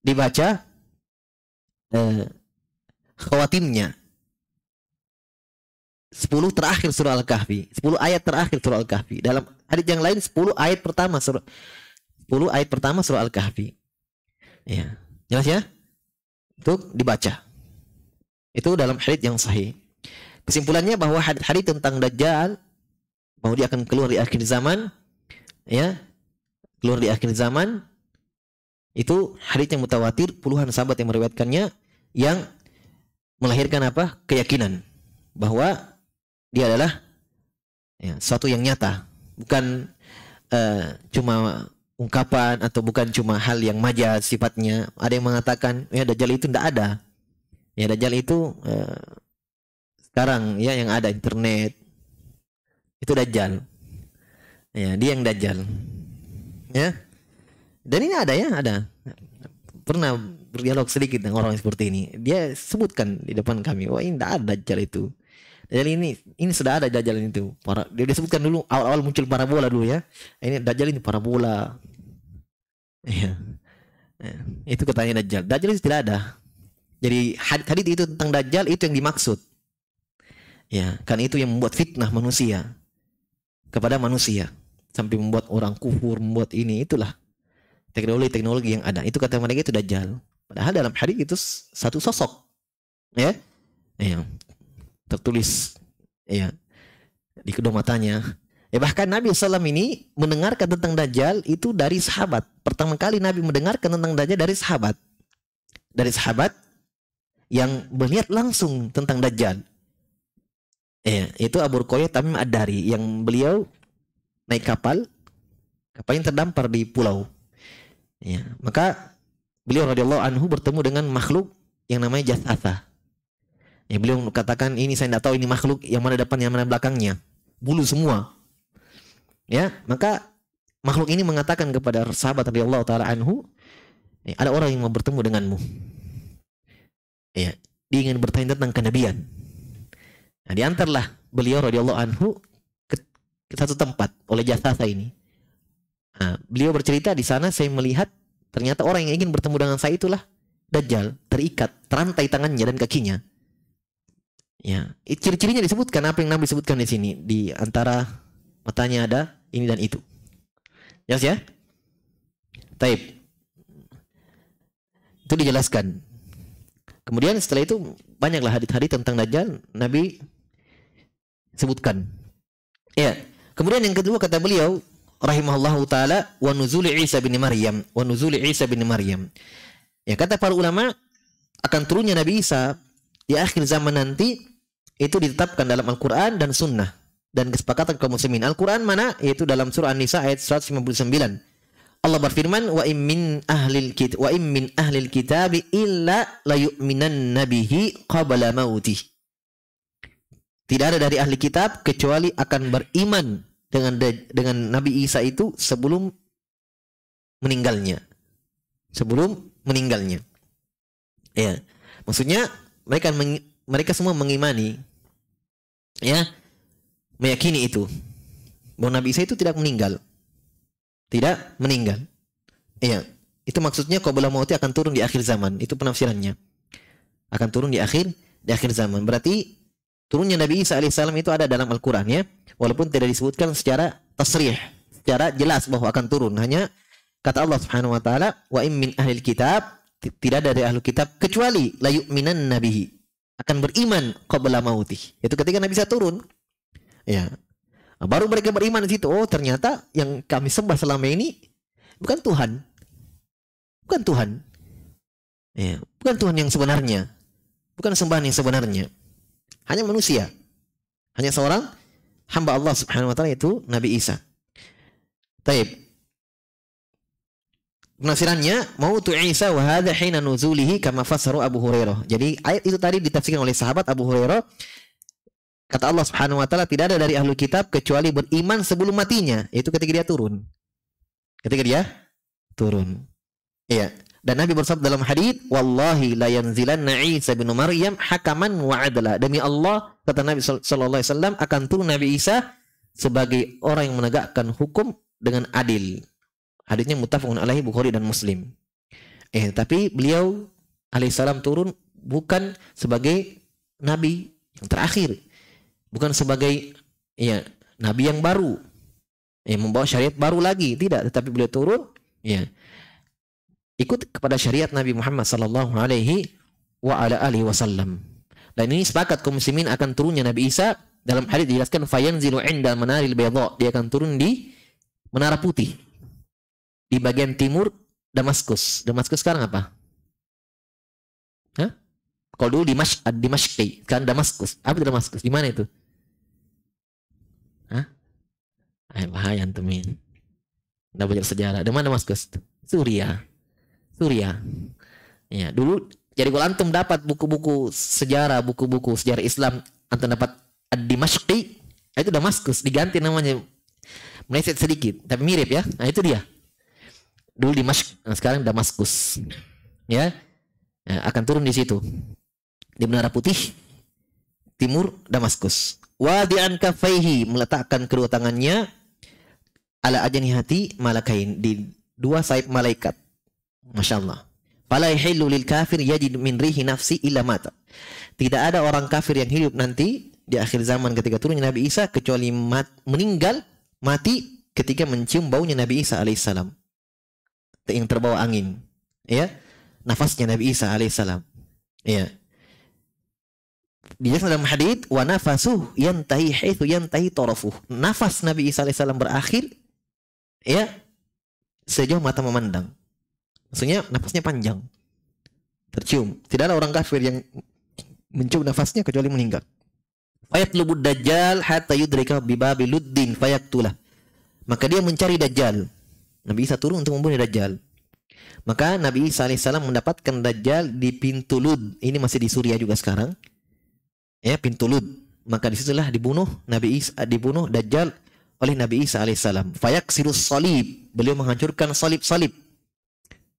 dibaca eh, khawatimnya. 10 terakhir surah Al-Kahfi, sepuluh ayat terakhir surah Al-Kahfi. Dalam hadis yang lain sepuluh ayat pertama surah 10 ayat pertama surah Al-Kahfi. Ya. Jelas ya? itu dibaca. Itu dalam hadis yang sahih. Kesimpulannya bahwa hadis-hadis tentang Dajjal bahwa dia akan keluar di akhir zaman ya keluar di akhir zaman itu hadis yang mutawatir puluhan sahabat yang meriwayatkannya yang melahirkan apa keyakinan bahwa dia adalah ya, suatu yang nyata bukan uh, cuma ungkapan atau bukan cuma hal yang majas sifatnya. Ada yang mengatakan ya dajjal itu tidak ada. Ya dajjal itu eh, sekarang ya yang ada internet itu dajjal. Ya, dia yang dajjal. Ya. Dan ini ada ya, ada. Pernah berdialog sedikit dengan orang seperti ini. Dia sebutkan di depan kami, wah oh, ini tidak ada dajjal itu. Dajjal ini ini sudah ada dajjal itu. Para dia disebutkan dulu awal-awal muncul parabola dulu ya. Ini dajjal ini parabola Iya. Eh, itu katanya Dajjal. Dajjal itu tidak ada. Jadi hadit itu tentang Dajjal itu yang dimaksud. Ya, kan itu yang membuat fitnah manusia kepada manusia sampai membuat orang kufur, membuat ini itulah teknologi-teknologi yang ada. Itu kata mereka itu dajjal. Padahal dalam hadis itu satu sosok. Ya. yang Tertulis ya di kedua matanya Ya bahkan Nabi SAW ini mendengarkan tentang Dajjal itu dari sahabat. Pertama kali Nabi mendengarkan tentang Dajjal dari sahabat. Dari sahabat yang melihat langsung tentang Dajjal. Ya, itu Abu Ruqayyah Tamim Ad-Dari yang beliau naik kapal, kapal yang terdampar di pulau. Ya, maka beliau radhiyallahu anhu bertemu dengan makhluk yang namanya Jathatha. Ya, beliau katakan ini saya tidak tahu ini makhluk yang mana depan yang mana belakangnya. Bulu semua ya maka makhluk ini mengatakan kepada sahabat Allah taala anhu eh, ada orang yang mau bertemu denganmu ya dia ingin bertanya tentang kenabian nah diantarlah beliau radhiyallahu anhu ke, ke satu tempat oleh jasasa ini nah, beliau bercerita di sana saya melihat ternyata orang yang ingin bertemu dengan saya itulah dajjal terikat terantai tangannya dan kakinya ya ciri-cirinya disebutkan apa yang Nabi sebutkan di sini di antara matanya ada ini dan itu. Jelas ya? Taib. Itu dijelaskan. Kemudian setelah itu banyaklah hadis-hadis tentang Dajjal Nabi sebutkan. Ya. Kemudian yang kedua kata beliau rahimahullah taala wa nuzuli Isa bin Maryam wa nuzuli Isa bin Maryam. Ya kata para ulama akan turunnya Nabi Isa di akhir zaman nanti itu ditetapkan dalam Al-Qur'an dan sunnah dan kesepakatan kaum muslimin. Al-Qur'an mana? Yaitu dalam surah An-Nisa ayat 159. Allah berfirman wa im min ahlil kit wa im min ahlil kitab illa la nabihi bihi qabla mautih. Tidak ada dari ahli kitab kecuali akan beriman dengan dengan Nabi Isa itu sebelum meninggalnya. Sebelum meninggalnya. Ya. Maksudnya mereka mereka semua mengimani ya meyakini itu bahwa Nabi Isa itu tidak meninggal. Tidak meninggal. Iya, itu maksudnya kau qabla mauti akan turun di akhir zaman. Itu penafsirannya. Akan turun di akhir di akhir zaman. Berarti turunnya Nabi Isa alaihissalam itu ada dalam Al-Qur'an ya, walaupun tidak disebutkan secara tasrih, secara jelas bahwa akan turun. Hanya kata Allah Subhanahu wa taala, "Wa imin ahli ahlil kitab" tidak dari ahlu kitab kecuali layu minan nabihi akan beriman kau qabla mautih. Itu ketika Nabi Isa turun. Ya. Nah, baru mereka beriman di situ. Oh, ternyata yang kami sembah selama ini bukan Tuhan. Bukan Tuhan. Ya, bukan Tuhan yang sebenarnya. Bukan sembahan yang sebenarnya. Hanya manusia. Hanya seorang hamba Allah Subhanahu wa taala itu Nabi Isa. Taib. Penafsirannya tu Isa wa hina nuzulihi kama fasaru Abu Hurairah. Jadi ayat itu tadi ditafsirkan oleh sahabat Abu Hurairah Kata Allah Subhanahu wa taala tidak ada dari ahlu kitab kecuali beriman sebelum matinya, yaitu ketika dia turun. Ketika dia turun. Iya. Dan Nabi bersabda dalam hadis, "Wallahi la yanzilanna Isa bin Maryam hakaman wa adla." Demi Allah, kata Nabi sallallahu alaihi wasallam akan turun Nabi Isa sebagai orang yang menegakkan hukum dengan adil. Hadisnya muttafaqun alaihi Bukhari dan Muslim. Eh, tapi beliau alaihissalam turun bukan sebagai nabi yang terakhir, bukan sebagai ya nabi yang baru ya membawa syariat baru lagi tidak tetapi beliau turun ya ikut kepada syariat Nabi Muhammad sallallahu alaihi wa ala alihi wasallam dan ini sepakat kaum muslimin akan turunnya Nabi Isa dalam hadis dijelaskan fayanzilu inda manaril bayda dia akan turun di menara putih di bagian timur Damaskus Damaskus sekarang apa Hah? kalau dulu di masjid sekarang Damaskus apa itu Damaskus di mana itu Eh, bahaya antumin. Udah banyak sejarah. Di mana Mas Gus? Suria. Suria. Ya, dulu jadi kalau antum dapat buku-buku sejarah, buku-buku sejarah Islam, antum dapat di dimashqi nah, itu Damaskus, diganti namanya. Meleset sedikit, tapi mirip ya. Nah, itu dia. Dulu Dimashq, nah sekarang Damaskus. Ya. ya. akan turun di situ. Di Menara Putih, timur Damaskus. Wadi'an kafaihi, meletakkan kedua tangannya ala ajani hati malakain di dua sayap malaikat. Masya Allah. Fala yahillu lil kafir yajid min rihi nafsi illa mata. Tidak ada orang kafir yang hidup nanti di akhir zaman ketika turunnya Nabi Isa kecuali mat, meninggal mati ketika mencium baunya Nabi Isa alaihissalam yang terbawa angin ya nafasnya Nabi Isa alaihissalam ya dijelaskan dalam hadits yang nafasuh yantahi yang tahi torofuh. nafas Nabi Isa alaihissalam berakhir ya sejauh mata memandang. Maksudnya nafasnya panjang. Tercium. Tidak ada orang kafir yang mencium nafasnya kecuali meninggal. Fayat lubud dajjal hatta yudrika bibabi luddin fayaktulah. Maka dia mencari dajjal. Nabi Isa turun untuk membunuh dajjal. Maka Nabi Isa alaihissalam mendapatkan dajjal di pintu Lud. Ini masih di Suriah juga sekarang. Ya, pintu Lud. Maka disitulah dibunuh Nabi Isa dibunuh dajjal oleh Nabi Isa alaihissalam. Fayak sirus salib. Beliau menghancurkan salib-salib.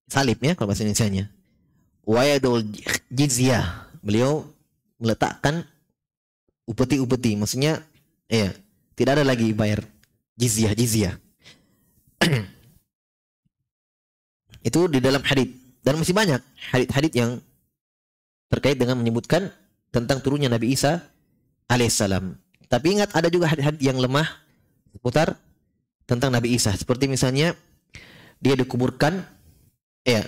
Salib ya kalau bahasa Indonesia-nya. Wayadul jizyah. Beliau meletakkan upeti-upeti. Maksudnya ya tidak ada lagi bayar jizyah jizyah. Itu di dalam hadit Dan masih banyak hadit-hadit yang terkait dengan menyebutkan tentang turunnya Nabi Isa alaihissalam. Tapi ingat ada juga hadit-hadit yang lemah seputar tentang Nabi Isa. Seperti misalnya dia dikuburkan ya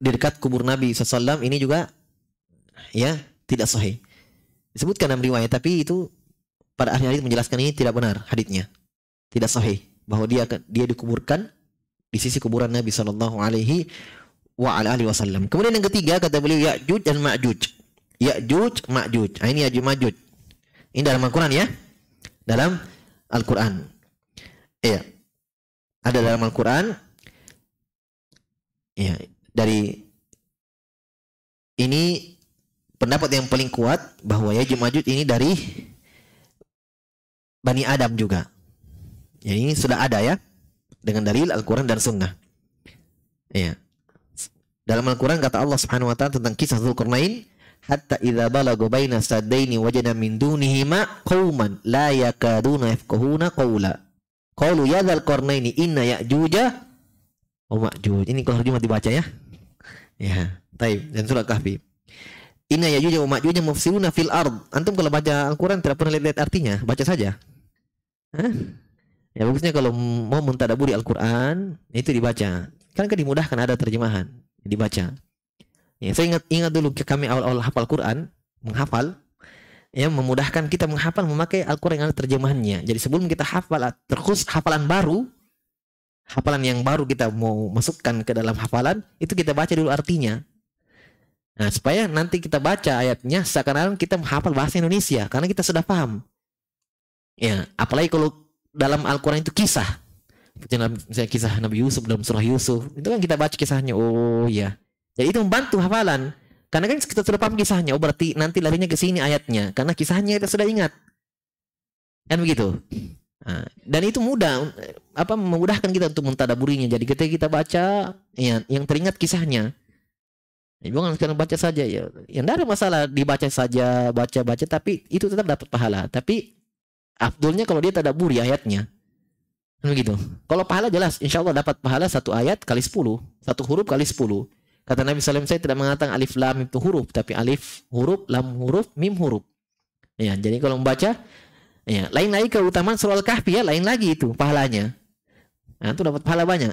di dekat kubur Nabi SAW ini juga ya tidak sahih. Disebutkan dalam riwayat tapi itu pada akhir hadis menjelaskan ini tidak benar haditnya Tidak sahih bahwa dia dia dikuburkan di sisi kuburan Nabi Shallallahu alaihi wa alihi wasallam. Kemudian yang ketiga kata beliau Ya'juj dan Ma'juj. Ya'juj Ma'juj. Nah, ini Ya'juj Ma'juj. Ini dalam Al-Qur'an ya. Dalam Al-Quran. Iya. Ada dalam Al-Quran. Iya. Dari ini pendapat yang paling kuat bahwa ya Jumajud ini dari Bani Adam juga. ini sudah ada ya dengan dari Al-Quran dan Sunnah. Iya. Dalam Al-Quran kata Allah Subhanahu wa taala tentang kisah Zulkarnain, hatta idza balagu baina saddaini wajana min dunihima qauman la yakaduna yafqahuna qawla qalu ya dzal qarnaini inna ya'juja wa oh, ma'juj ini kalau cuma dibaca ya ya taib dan surat kahfi inna ya'juj wa ma'juj mufsiduna fil ard antum kalau baca Al-Qur'an tidak pernah lihat artinya baca saja ya bagusnya kalau mau mentadaburi Al-Qur'an itu dibaca kan kan dimudahkan ada terjemahan dibaca Ya, saya ingat ingat dulu kami awal-awal hafal Quran, menghafal ya memudahkan kita menghafal memakai Al-Qur'an yang ada terjemahannya. Jadi sebelum kita hafal terus hafalan baru, hafalan yang baru kita mau masukkan ke dalam hafalan, itu kita baca dulu artinya. Nah, supaya nanti kita baca ayatnya seakan-akan kita menghafal bahasa Indonesia karena kita sudah paham. Ya, apalagi kalau dalam Al-Qur'an itu kisah. Misalnya kisah Nabi Yusuf dalam surah Yusuf, itu kan kita baca kisahnya. Oh, ya jadi itu membantu hafalan. Karena kan kita sudah paham kisahnya, oh berarti nanti larinya ke sini ayatnya. Karena kisahnya kita sudah ingat. Kan begitu. Nah, dan itu mudah apa memudahkan kita untuk mentadaburinya. Jadi ketika kita baca ya, yang teringat kisahnya. Ya, bukan sekarang baca saja ya. Yang tidak ada masalah dibaca saja, baca-baca tapi itu tetap dapat pahala. Tapi Abdulnya kalau dia tadaburi ayatnya. Kan begitu. Kalau pahala jelas, insya Allah dapat pahala satu ayat kali sepuluh, satu huruf kali sepuluh. Kata Nabi SAW, saya tidak mengatakan alif lam itu huruf, tapi alif huruf, lam huruf, mim huruf. Ya, jadi kalau membaca, ya, lain lagi keutamaan surah Al-Kahfi ya, lain lagi itu pahalanya. Nah, itu dapat pahala banyak.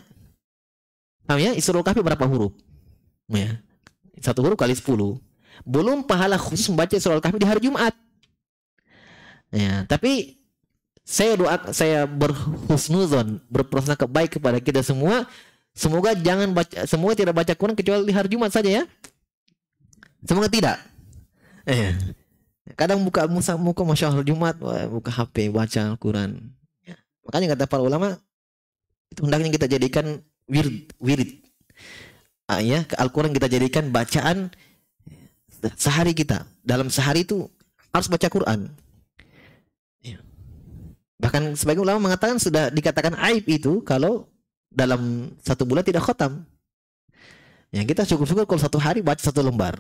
Paham ya? Surah Al-Kahfi berapa huruf? Ya. Satu huruf kali sepuluh. Belum pahala khusus membaca surah Al-Kahfi di hari Jumat. Ya, tapi saya doa saya berhusnuzon, berprasangka baik kepada kita semua Semoga jangan baca, semoga tidak baca Quran kecuali hari Jumat saja ya. Semoga tidak. Eh. Kadang buka musa muka masya Allah Jumat, buka HP baca Al-Quran. Ya. Makanya kata para ulama itu hendaknya kita jadikan wirid, wirid. Ah, ya, Al-Quran kita jadikan bacaan eh, sehari kita. Dalam sehari itu harus baca Quran. Ya. Bahkan sebagian ulama mengatakan sudah dikatakan aib itu kalau dalam satu bulan tidak khotam. Ya kita syukur-syukur kalau satu hari baca satu lembar.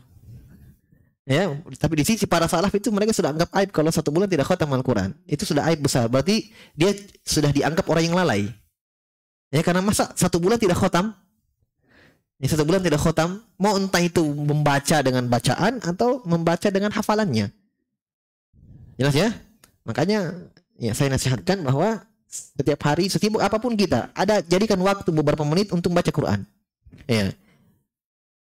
Ya, tapi di sisi para salaf itu mereka sudah anggap aib kalau satu bulan tidak khotam Al-Quran. Itu sudah aib besar. Berarti dia sudah dianggap orang yang lalai. Ya karena masa satu bulan tidak khotam? Ya, satu bulan tidak khotam, mau entah itu membaca dengan bacaan atau membaca dengan hafalannya. Jelas ya? Makanya ya saya nasihatkan bahwa setiap hari sesibuk apapun kita ada jadikan waktu beberapa menit untuk baca Quran ya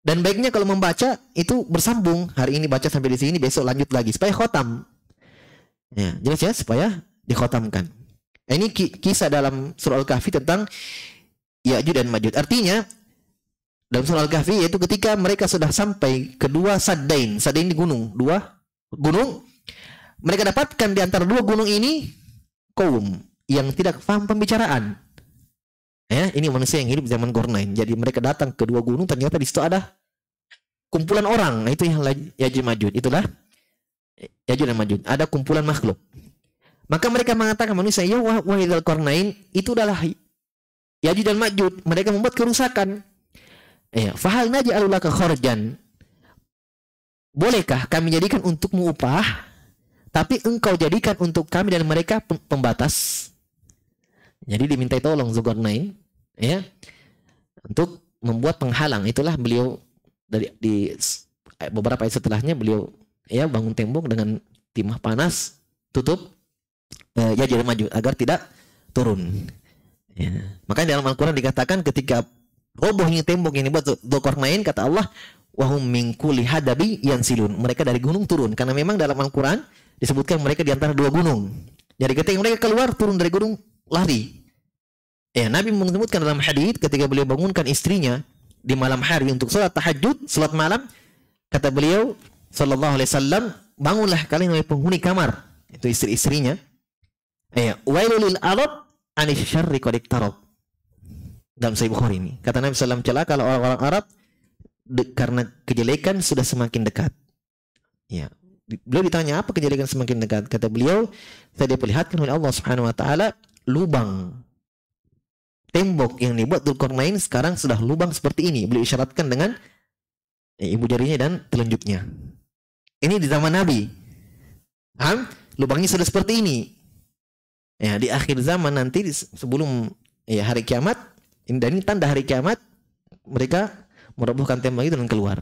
dan baiknya kalau membaca itu bersambung hari ini baca sampai di sini besok lanjut lagi supaya khotam ya jelas ya supaya dikhotamkan nah, ini kisah dalam surah al-kahfi tentang Ya'jud dan Majud artinya dalam surah al-kahfi yaitu ketika mereka sudah sampai kedua sadain sadain di gunung dua gunung mereka dapatkan di antara dua gunung ini kaum yang tidak paham pembicaraan. Ya, ini manusia yang hidup zaman Gornain. Jadi mereka datang ke dua gunung ternyata di situ ada kumpulan orang. Nah, itu yang Yajud Majud. Itulah Yajud dan Majud. Ada kumpulan makhluk. Maka mereka mengatakan manusia, ya wah, wah Kornain itu adalah Yajud dan Majud. Mereka membuat kerusakan. Ya, fahal alulah ke khorjan. Bolehkah kami jadikan untukmu upah, tapi engkau jadikan untuk kami dan mereka pembatas? Jadi diminta tolong Zulkarnain ya untuk membuat penghalang. Itulah beliau dari di beberapa ayat setelahnya beliau ya bangun tembok dengan timah panas tutup e, ya jadi maju agar tidak turun. Ya. Makanya dalam Al-Quran dikatakan ketika robohnya tembok yang dibuat Zulkarnain kata Allah wahum mingku lihadabi yang silun. Mereka dari gunung turun karena memang dalam Al-Quran disebutkan mereka di antara dua gunung. Jadi ketika mereka keluar turun dari gunung lari. Ya, Nabi menyebutkan dalam hadis ketika beliau bangunkan istrinya di malam hari untuk sholat tahajud, sholat malam, kata beliau sallallahu alaihi wasallam, bangunlah kalian oleh penghuni kamar, itu istri-istrinya. Ya, wailul arab anis syarri qad Dalam Sahih Bukhari ini, kata Nabi sallallahu celaka kalau orang-orang Arab de, karena kejelekan sudah semakin dekat. Ya, beliau ditanya apa kejelekan semakin dekat kata beliau saya diperlihatkan oleh Allah Subhanahu wa taala lubang tembok yang dibuat Dulkarnain sekarang sudah lubang seperti ini. Beliau isyaratkan dengan ya, ibu jarinya dan telunjuknya. Ini di zaman Nabi. Paham? Lubangnya sudah seperti ini. Ya, di akhir zaman nanti sebelum ya hari kiamat, ini dan ini tanda hari kiamat, mereka merobohkan tembok itu dan keluar.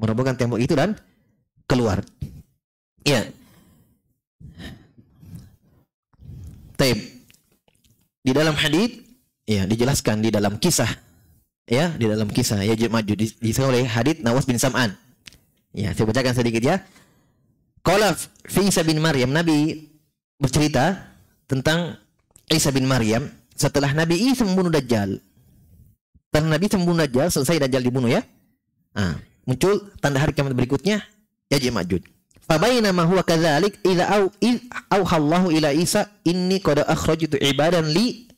Merobohkan tembok itu dan keluar. Ya. Taib. Di dalam hadis ya dijelaskan di dalam kisah ya di dalam kisah ya maju di, oleh hadis Nawas bin Sam'an. Ya, saya bacakan sedikit ya. Qala fi Isa bin Maryam Nabi bercerita tentang Isa bin Maryam setelah Nabi Isa membunuh Dajjal. Setelah Nabi Isa membunuh Dajjal, selesai Dajjal dibunuh ya. Nah, muncul tanda hari kiamat berikutnya ya Majud. Fabayna ma huwa kadzalik idza au id Allahu ila Isa inni qad akhrajtu ibadan li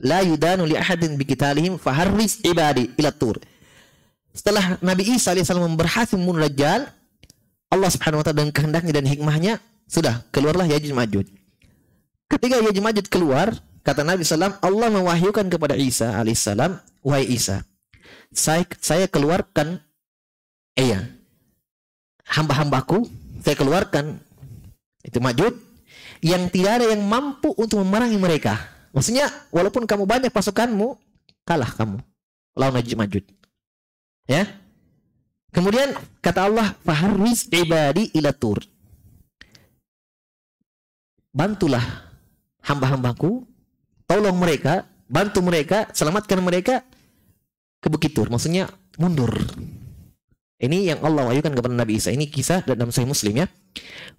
la yudanu li ahadin bi biqitalihim faharris ibadi ila tur. Setelah Nabi Isa alaihissalam berhasil membunuh Dajjal, Allah Subhanahu wa taala dengan kehendaknya dan hikmahnya sudah keluarlah Yajuj Majuj. Ketika Yajuj Majuj keluar, kata Nabi SAW, Allah mewahyukan kepada Isa alaihissalam, "Wahai Isa, saya saya keluarkan iya hamba-hambaku saya keluarkan itu majud yang tidak ada yang mampu untuk memerangi mereka. Maksudnya walaupun kamu banyak pasukanmu kalah kamu lawan majud. Ya. Kemudian kata Allah faharis ibadi ilatur. Bantulah hamba-hambaku, tolong mereka, bantu mereka, selamatkan mereka ke Bukitur. Maksudnya mundur. Ini yang Allah wahyukan kepada Nabi Isa. Ini kisah dalam Sahih Muslim ya.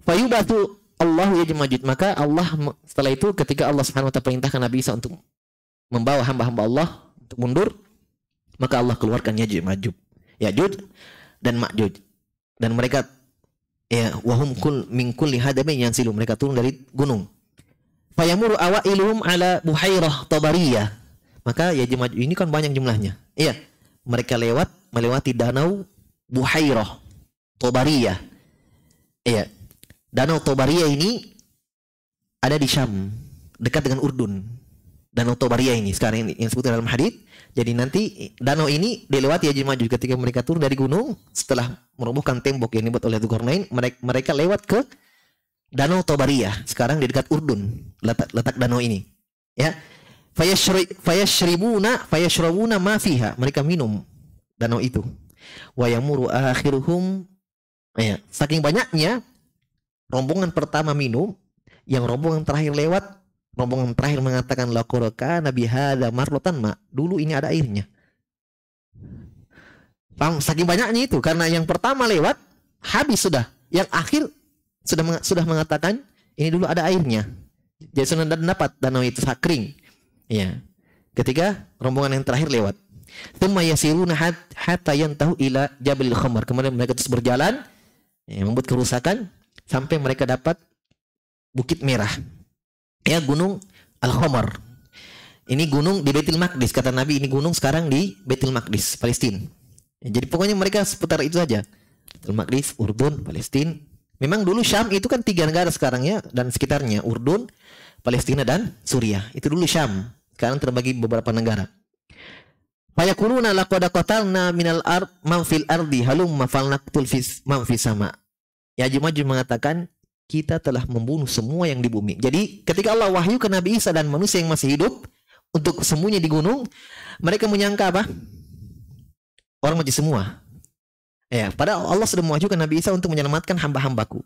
Fayubatu Allah ya Maka Allah setelah itu ketika Allah Subhanahu wa taala perintahkan Nabi Isa untuk membawa hamba-hamba Allah untuk mundur, maka Allah keluarkan Yajud Majud. Yajud dan Majud. Dan mereka ya wahum kun min kulli hadamin yansilu. Mereka turun dari gunung. Fayamuru awailuhum ala buhairah tabariyah. Maka Yajud Majud ini kan banyak jumlahnya. Iya, mereka lewat melewati danau Buhairah Tobariyah. Iya. Danau Tobariyah ini ada di Syam, dekat dengan Urdun. Danau Tobariyah ini sekarang ini yang disebut dalam hadith Jadi nanti danau ini dilewati Haji Maju ketika mereka turun dari gunung setelah merobohkan tembok yang dibuat oleh Dzulkarnain, mereka mereka lewat ke Danau Tobariyah, sekarang di dekat Urdun, letak letak danau ini. Ya. Fayashribuna fayashrabuna ma fiha. Mereka minum danau itu wa yamuru akhiruhum ya, saking banyaknya rombongan pertama minum yang rombongan terakhir lewat rombongan terakhir mengatakan la nabi hada marlotan ma dulu ini ada airnya Paham? saking banyaknya itu karena yang pertama lewat habis sudah yang akhir sudah sudah mengatakan ini dulu ada airnya jadi sudah dapat danau itu sakring ya ketika rombongan yang terakhir lewat Thumma yasiruna hatta yantahu ila Jabalil Khamar. Kemudian mereka terus berjalan ya, membuat kerusakan sampai mereka dapat Bukit Merah. Ya Gunung Al-Khamar. Ini gunung di Betul Maqdis kata Nabi ini gunung sekarang di Betul Maqdis, Palestina. Ya, jadi pokoknya mereka seputar itu saja. Betul Maqdis, Urdun, Palestina. Memang dulu Syam itu kan tiga negara sekarang ya dan sekitarnya Urdun, Palestina dan Suriah. Itu dulu Syam. Sekarang terbagi beberapa negara. Fayakuluna laqad qatalna minal ard man fil ardi halum falnaqtul fis man fis sama. Ya Jumaju mengatakan kita telah membunuh semua yang di bumi. Jadi ketika Allah wahyu ke Nabi Isa dan manusia yang masih hidup untuk semuanya di gunung, mereka menyangka apa? Orang mati semua. Ya, padahal Allah sudah mewahyukan Nabi Isa untuk menyelamatkan hamba-hambaku.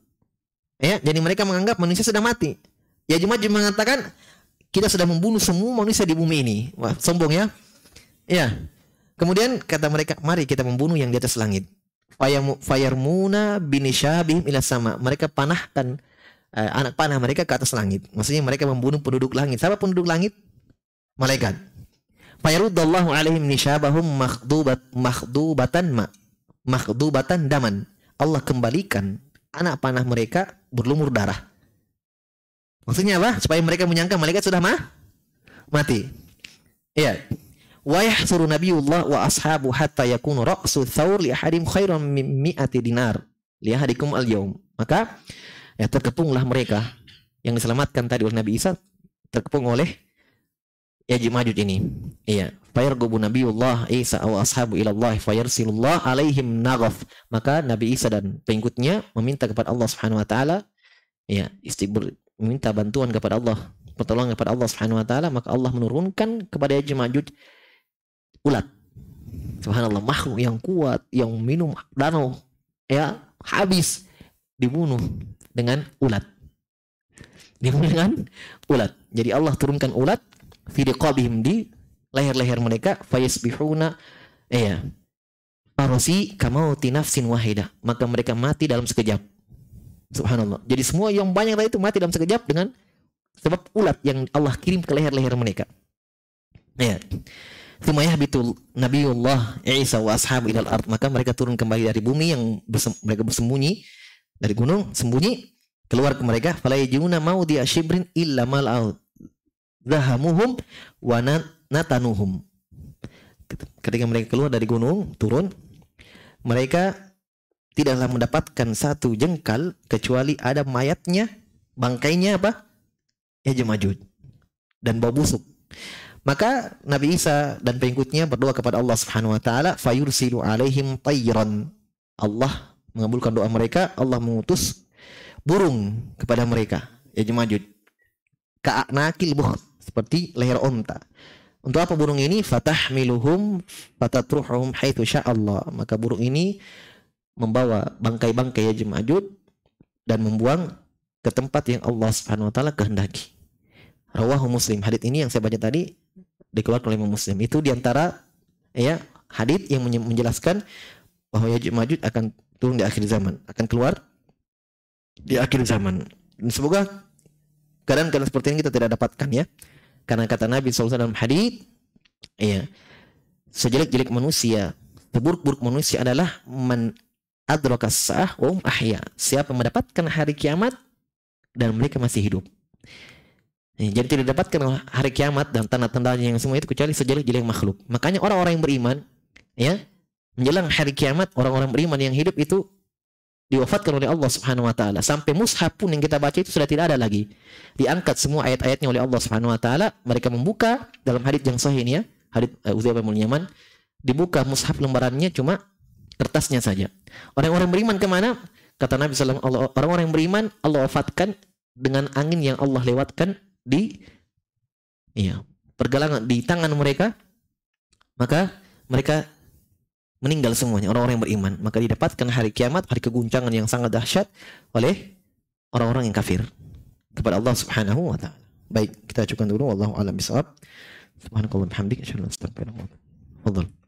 Ya, jadi mereka menganggap manusia sudah mati. Ya Jumaju mengatakan kita sudah membunuh semua manusia di bumi ini. Wah, sombong ya. Ya, Kemudian kata mereka, mari kita membunuh yang di atas langit. Fayarmuna binishabihim ila sama. Mereka panahkan eh, anak panah mereka ke atas langit. Maksudnya mereka membunuh penduduk langit. Siapa penduduk langit? Malaikat. Faya'rudallahu alaihim nishabahum makhdubat makhdubatan ma. Makhdubatan daman. Allah kembalikan anak panah mereka berlumur darah. Maksudnya apa? Supaya mereka menyangka malaikat sudah mah mati. Iya wa yahsuru wa ashabu hatta yakunu ra'su thawr li ahadim khairan min mi'ati dinar li al yaum maka ya terkepunglah mereka yang diselamatkan tadi oleh Nabi Isa terkepung oleh Yajib ya Majud ini iya fayargubu nabiyullah Isa wa ashabu ilallah fayar fayarsilullah alaihim nagaf maka Nabi Isa dan pengikutnya meminta kepada Allah Subhanahu wa taala ya istibur meminta bantuan kepada Allah pertolongan kepada Allah Subhanahu wa taala maka Allah menurunkan kepada Yajud Majud ulat. Subhanallah, makhluk yang kuat yang minum danau ya habis dibunuh dengan ulat. Dibunuh dengan ulat. Jadi Allah turunkan ulat fi di leher-leher mereka fayasbihuna ya Parosi kamau tinafsin wahida. Maka mereka mati dalam sekejap. Subhanallah. Jadi semua yang banyak tadi itu mati dalam sekejap dengan sebab ulat yang Allah kirim ke leher-leher mereka. Ya. Tumayahbitul Nabiullah Isa wa ashabu ilal ard. Maka mereka turun kembali dari bumi yang bersem, mereka bersembunyi dari gunung sembunyi keluar ke mereka falayjuna mau dia shibrin illa mal zahamuhum wa natanuhum. Ketika mereka keluar dari gunung turun mereka tidaklah mendapatkan satu jengkal kecuali ada mayatnya bangkainya apa? Ya jemajud dan bau busuk. Maka Nabi Isa dan pengikutnya berdoa kepada Allah Subhanahu wa taala, fayursilu alaihim tayran. Allah mengabulkan doa mereka, Allah mengutus burung kepada mereka. Ya jemajud. Ka'anakil bukh seperti leher unta. Untuk apa burung ini? Fatahmiluhum fatatruhum haitsu Allah. Maka burung ini membawa bangkai-bangkai ya jemajud dan membuang ke tempat yang Allah Subhanahu wa taala kehendaki. Rawahu Muslim. Hadit ini yang saya baca tadi dikeluarkan oleh Muslim. Itu diantara ya hadit yang menjelaskan bahwa Yajud Majud akan turun di akhir zaman, akan keluar di akhir zaman. Dan semoga keadaan-keadaan seperti ini kita tidak dapatkan ya. Karena kata Nabi SAW dalam hadit ya, sejelek-jelek manusia, seburuk-buruk manusia adalah man adrokasah um ahya. Siapa mendapatkan hari kiamat dan mereka masih hidup. Ya, jadi tidak dapat dapatkan hari kiamat dan tanda-tandanya yang semua itu kecuali sejelek-jelek makhluk. Makanya orang-orang yang beriman, ya, menjelang hari kiamat orang-orang beriman yang hidup itu diwafatkan oleh Allah Subhanahu wa taala. Sampai mushaf pun yang kita baca itu sudah tidak ada lagi. Diangkat semua ayat-ayatnya oleh Allah Subhanahu wa taala, mereka membuka dalam hadis yang sahih ini ya, hadis uh, Uzair bin Yaman, dibuka mushaf lembarannya cuma kertasnya saja. Orang-orang beriman kemana? Kata Nabi SAW, orang-orang beriman Allah wafatkan dengan angin yang Allah lewatkan di iya, pergelangan di tangan mereka maka mereka meninggal semuanya orang-orang yang beriman maka didapatkan hari kiamat hari keguncangan yang sangat dahsyat oleh orang-orang yang kafir kepada Allah Subhanahu wa taala. Baik, kita cukupkan dulu wallahu a'lam bisawab Subhanakallahumma hamdika asyhadu an la ilaha illa anta astaghfiruka wa atubu